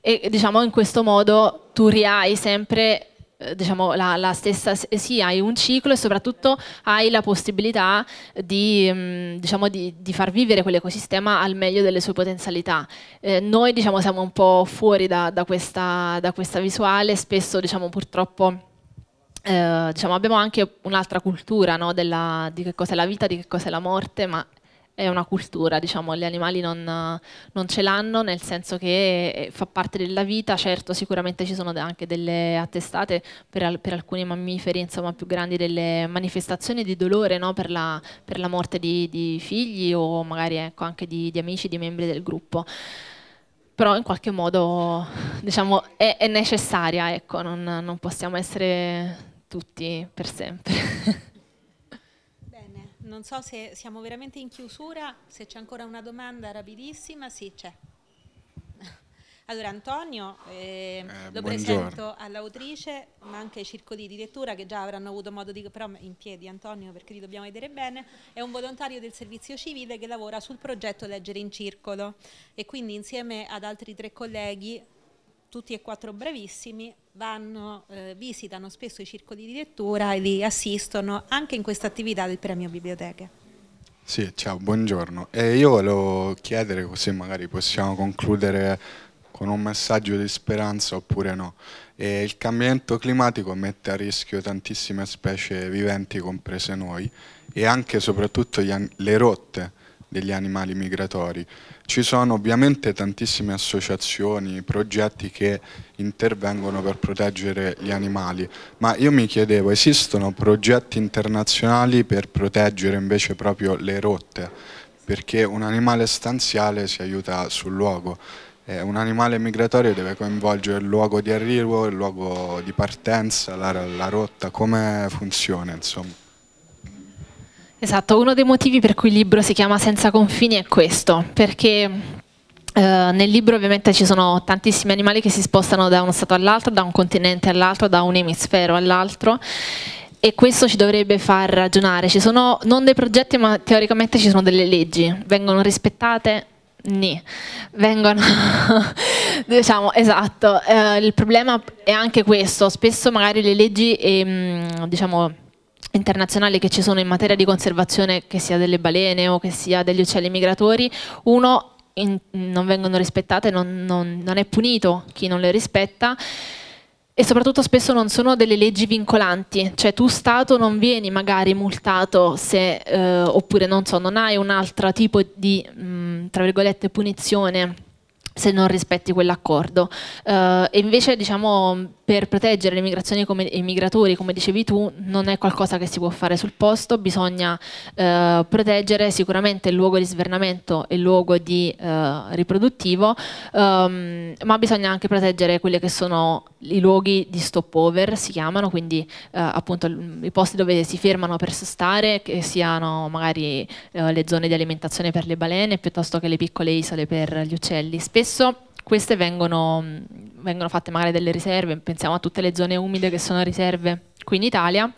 e diciamo in questo modo tu riai sempre eh, diciamo, la, la, stessa, eh, sì, hai un ciclo e soprattutto hai la possibilità di, mm, diciamo, di, di far vivere quell'ecosistema al meglio delle sue potenzialità. Eh, noi diciamo, siamo un po' fuori da, da, questa, da questa, visuale, spesso diciamo, purtroppo... Eh, diciamo, abbiamo anche un'altra cultura no, della, di che cosa è la vita, di che cosa è la morte, ma è una cultura, diciamo, gli animali non, non ce l'hanno, nel senso che eh, fa parte della vita, certo sicuramente ci sono anche delle attestate per, al, per alcuni mammiferi insomma, più grandi delle manifestazioni di dolore no? per, la, per, la, morte di, di figli o magari ecco, anche di, di amici, di membri del gruppo però in qualche modo diciamo, è, è, necessaria, ecco, non, non possiamo essere tutti per sempre. non so se siamo veramente in chiusura, se c'è ancora una domanda rapidissima, sì c'è. Allora Antonio, eh, eh, lo buongiorno. presento all'autrice, ma anche ai circoli di lettura che già avranno avuto modo di... però in piedi Antonio perché li dobbiamo vedere bene, è un volontario del servizio civile che lavora sul progetto Leggere in Circolo e quindi insieme ad altri tre colleghi tutti e quattro bravissimi, vanno, eh, visitano spesso i circoli di lettura e li assistono anche in questa attività del premio biblioteche. Sì, ciao, buongiorno. Eh, io volevo chiedere così magari possiamo concludere con un messaggio di speranza oppure no. E il cambiamento climatico mette a rischio tantissime specie viventi, comprese noi, e anche e soprattutto gli, le rotte degli animali migratori. Ci sono ovviamente tantissime associazioni, progetti che intervengono per proteggere gli animali, ma io mi chiedevo, esistono progetti internazionali per proteggere invece proprio le rotte? Perché un animale stanziale si aiuta sul luogo, eh, un animale migratorio deve coinvolgere il luogo di arrivo, il luogo di partenza, la, la rotta, come funziona insomma? Esatto, uno dei motivi per cui il libro si chiama Senza confini è questo, perché Uh, nel libro ovviamente ci sono tantissimi animali che si spostano da uno stato all'altro, da un continente all'altro, da un emisfero all'altro e questo ci dovrebbe far ragionare. Ci sono non dei progetti ma teoricamente ci sono delle leggi, vengono rispettate? Ni. Vengono, diciamo, esatto, uh, il problema è anche questo, spesso magari le leggi e, ehm, diciamo, internazionali che ci sono in materia di conservazione, che sia delle balene o che sia degli uccelli migratori, uno in, non vengono rispettate, non, non, non è punito chi non le rispetta e soprattutto spesso non sono delle leggi vincolanti, cioè tu Stato non vieni magari multato se, eh, oppure non so, non hai un altro tipo di, mh, mm, tra virgolette, punizione se non rispetti quell'accordo. Uh, e invece, diciamo, per proteggere le migrazioni come, i migratori, come dicevi tu, non è qualcosa che si può fare sul posto, bisogna uh, proteggere sicuramente il luogo di svernamento e il luogo di, uh, riproduttivo, um, ma bisogna anche proteggere quelle che sono i luoghi di stopover si chiamano, quindi eh, appunto i posti dove si fermano per sostare, che siano magari eh, le zone di alimentazione per le balene piuttosto che le piccole isole per gli uccelli. Spesso queste vengono, vengono fatte magari delle riserve, pensiamo a tutte le zone umide che sono riserve qui in Italia,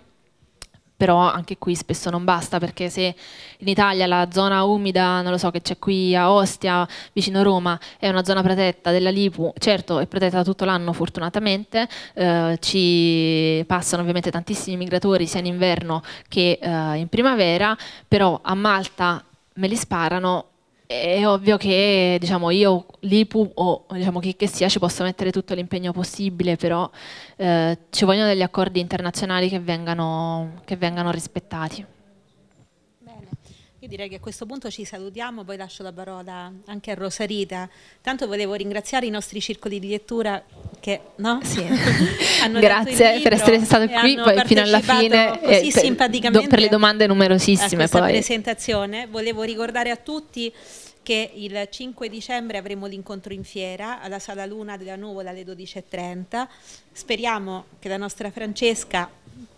però anche qui spesso non basta perché se in Italia la zona umida, non lo so, che c'è qui a Ostia, vicino Roma, è una zona protetta della Lipu, certo è protetta tutto l'anno fortunatamente, eh, ci passano ovviamente tantissimi migratori sia in inverno che eh, in primavera, però a Malta me li sparano è ovvio che diciamo, io, l'IPU o diciamo, chi che sia ci possa mettere tutto l'impegno possibile, però eh, ci vogliono degli accordi internazionali che vengano, che vengano rispettati. Io direi che a questo punto ci salutiamo, poi lascio la parola anche a Rosarita. Tanto volevo ringraziare i nostri circoli di lettura che no? sì. hanno Grazie per essere stato qui poi fino alla fine così eh, per, per le domande numerosissime a poi. presentazione. Volevo ricordare a tutti che il 5 dicembre avremo l'incontro in fiera alla Sala Luna della Nuvola alle 12.30. Speriamo che la nostra Francesca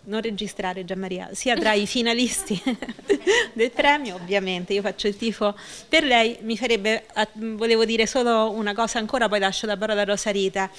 non registrare Gianmaria, sia tra i finalisti del premio, ovviamente, io faccio il tifo per lei, mi farebbe, volevo dire solo una cosa ancora, poi lascio la parola a Rosarita.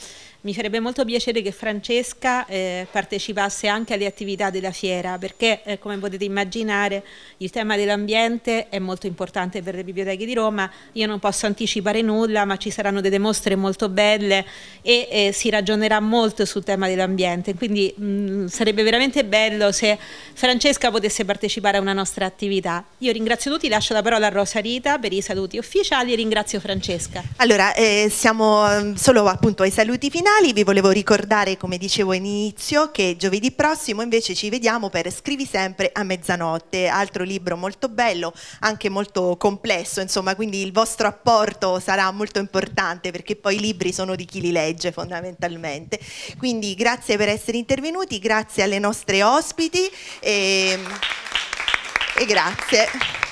Mi farebbe molto piacere che Francesca eh, partecipasse anche alle attività della fiera perché eh, come potete immaginare il tema dell'ambiente è molto importante per le biblioteche di Roma, io non posso anticipare nulla ma ci saranno delle mostre molto belle e eh, si ragionerà molto sul tema dell'ambiente, quindi mh, mm, sarebbe veramente bello se Francesca potesse partecipare a una nostra attività. Io ringrazio tutti, lascio la parola a Rosa Rita per i saluti ufficiali e ringrazio Francesca. Allora, eh, siamo mm, solo appunto ai saluti finali finali vi volevo ricordare, come dicevo all'inizio, che giovedì prossimo invece ci vediamo per Scrivi sempre a mezzanotte, altro libro molto bello, anche molto complesso, insomma, quindi il vostro apporto sarà molto importante perché poi i libri sono di chi li legge fondamentalmente. Quindi grazie per essere intervenuti, grazie alle nostre ospiti e, ehm, e grazie.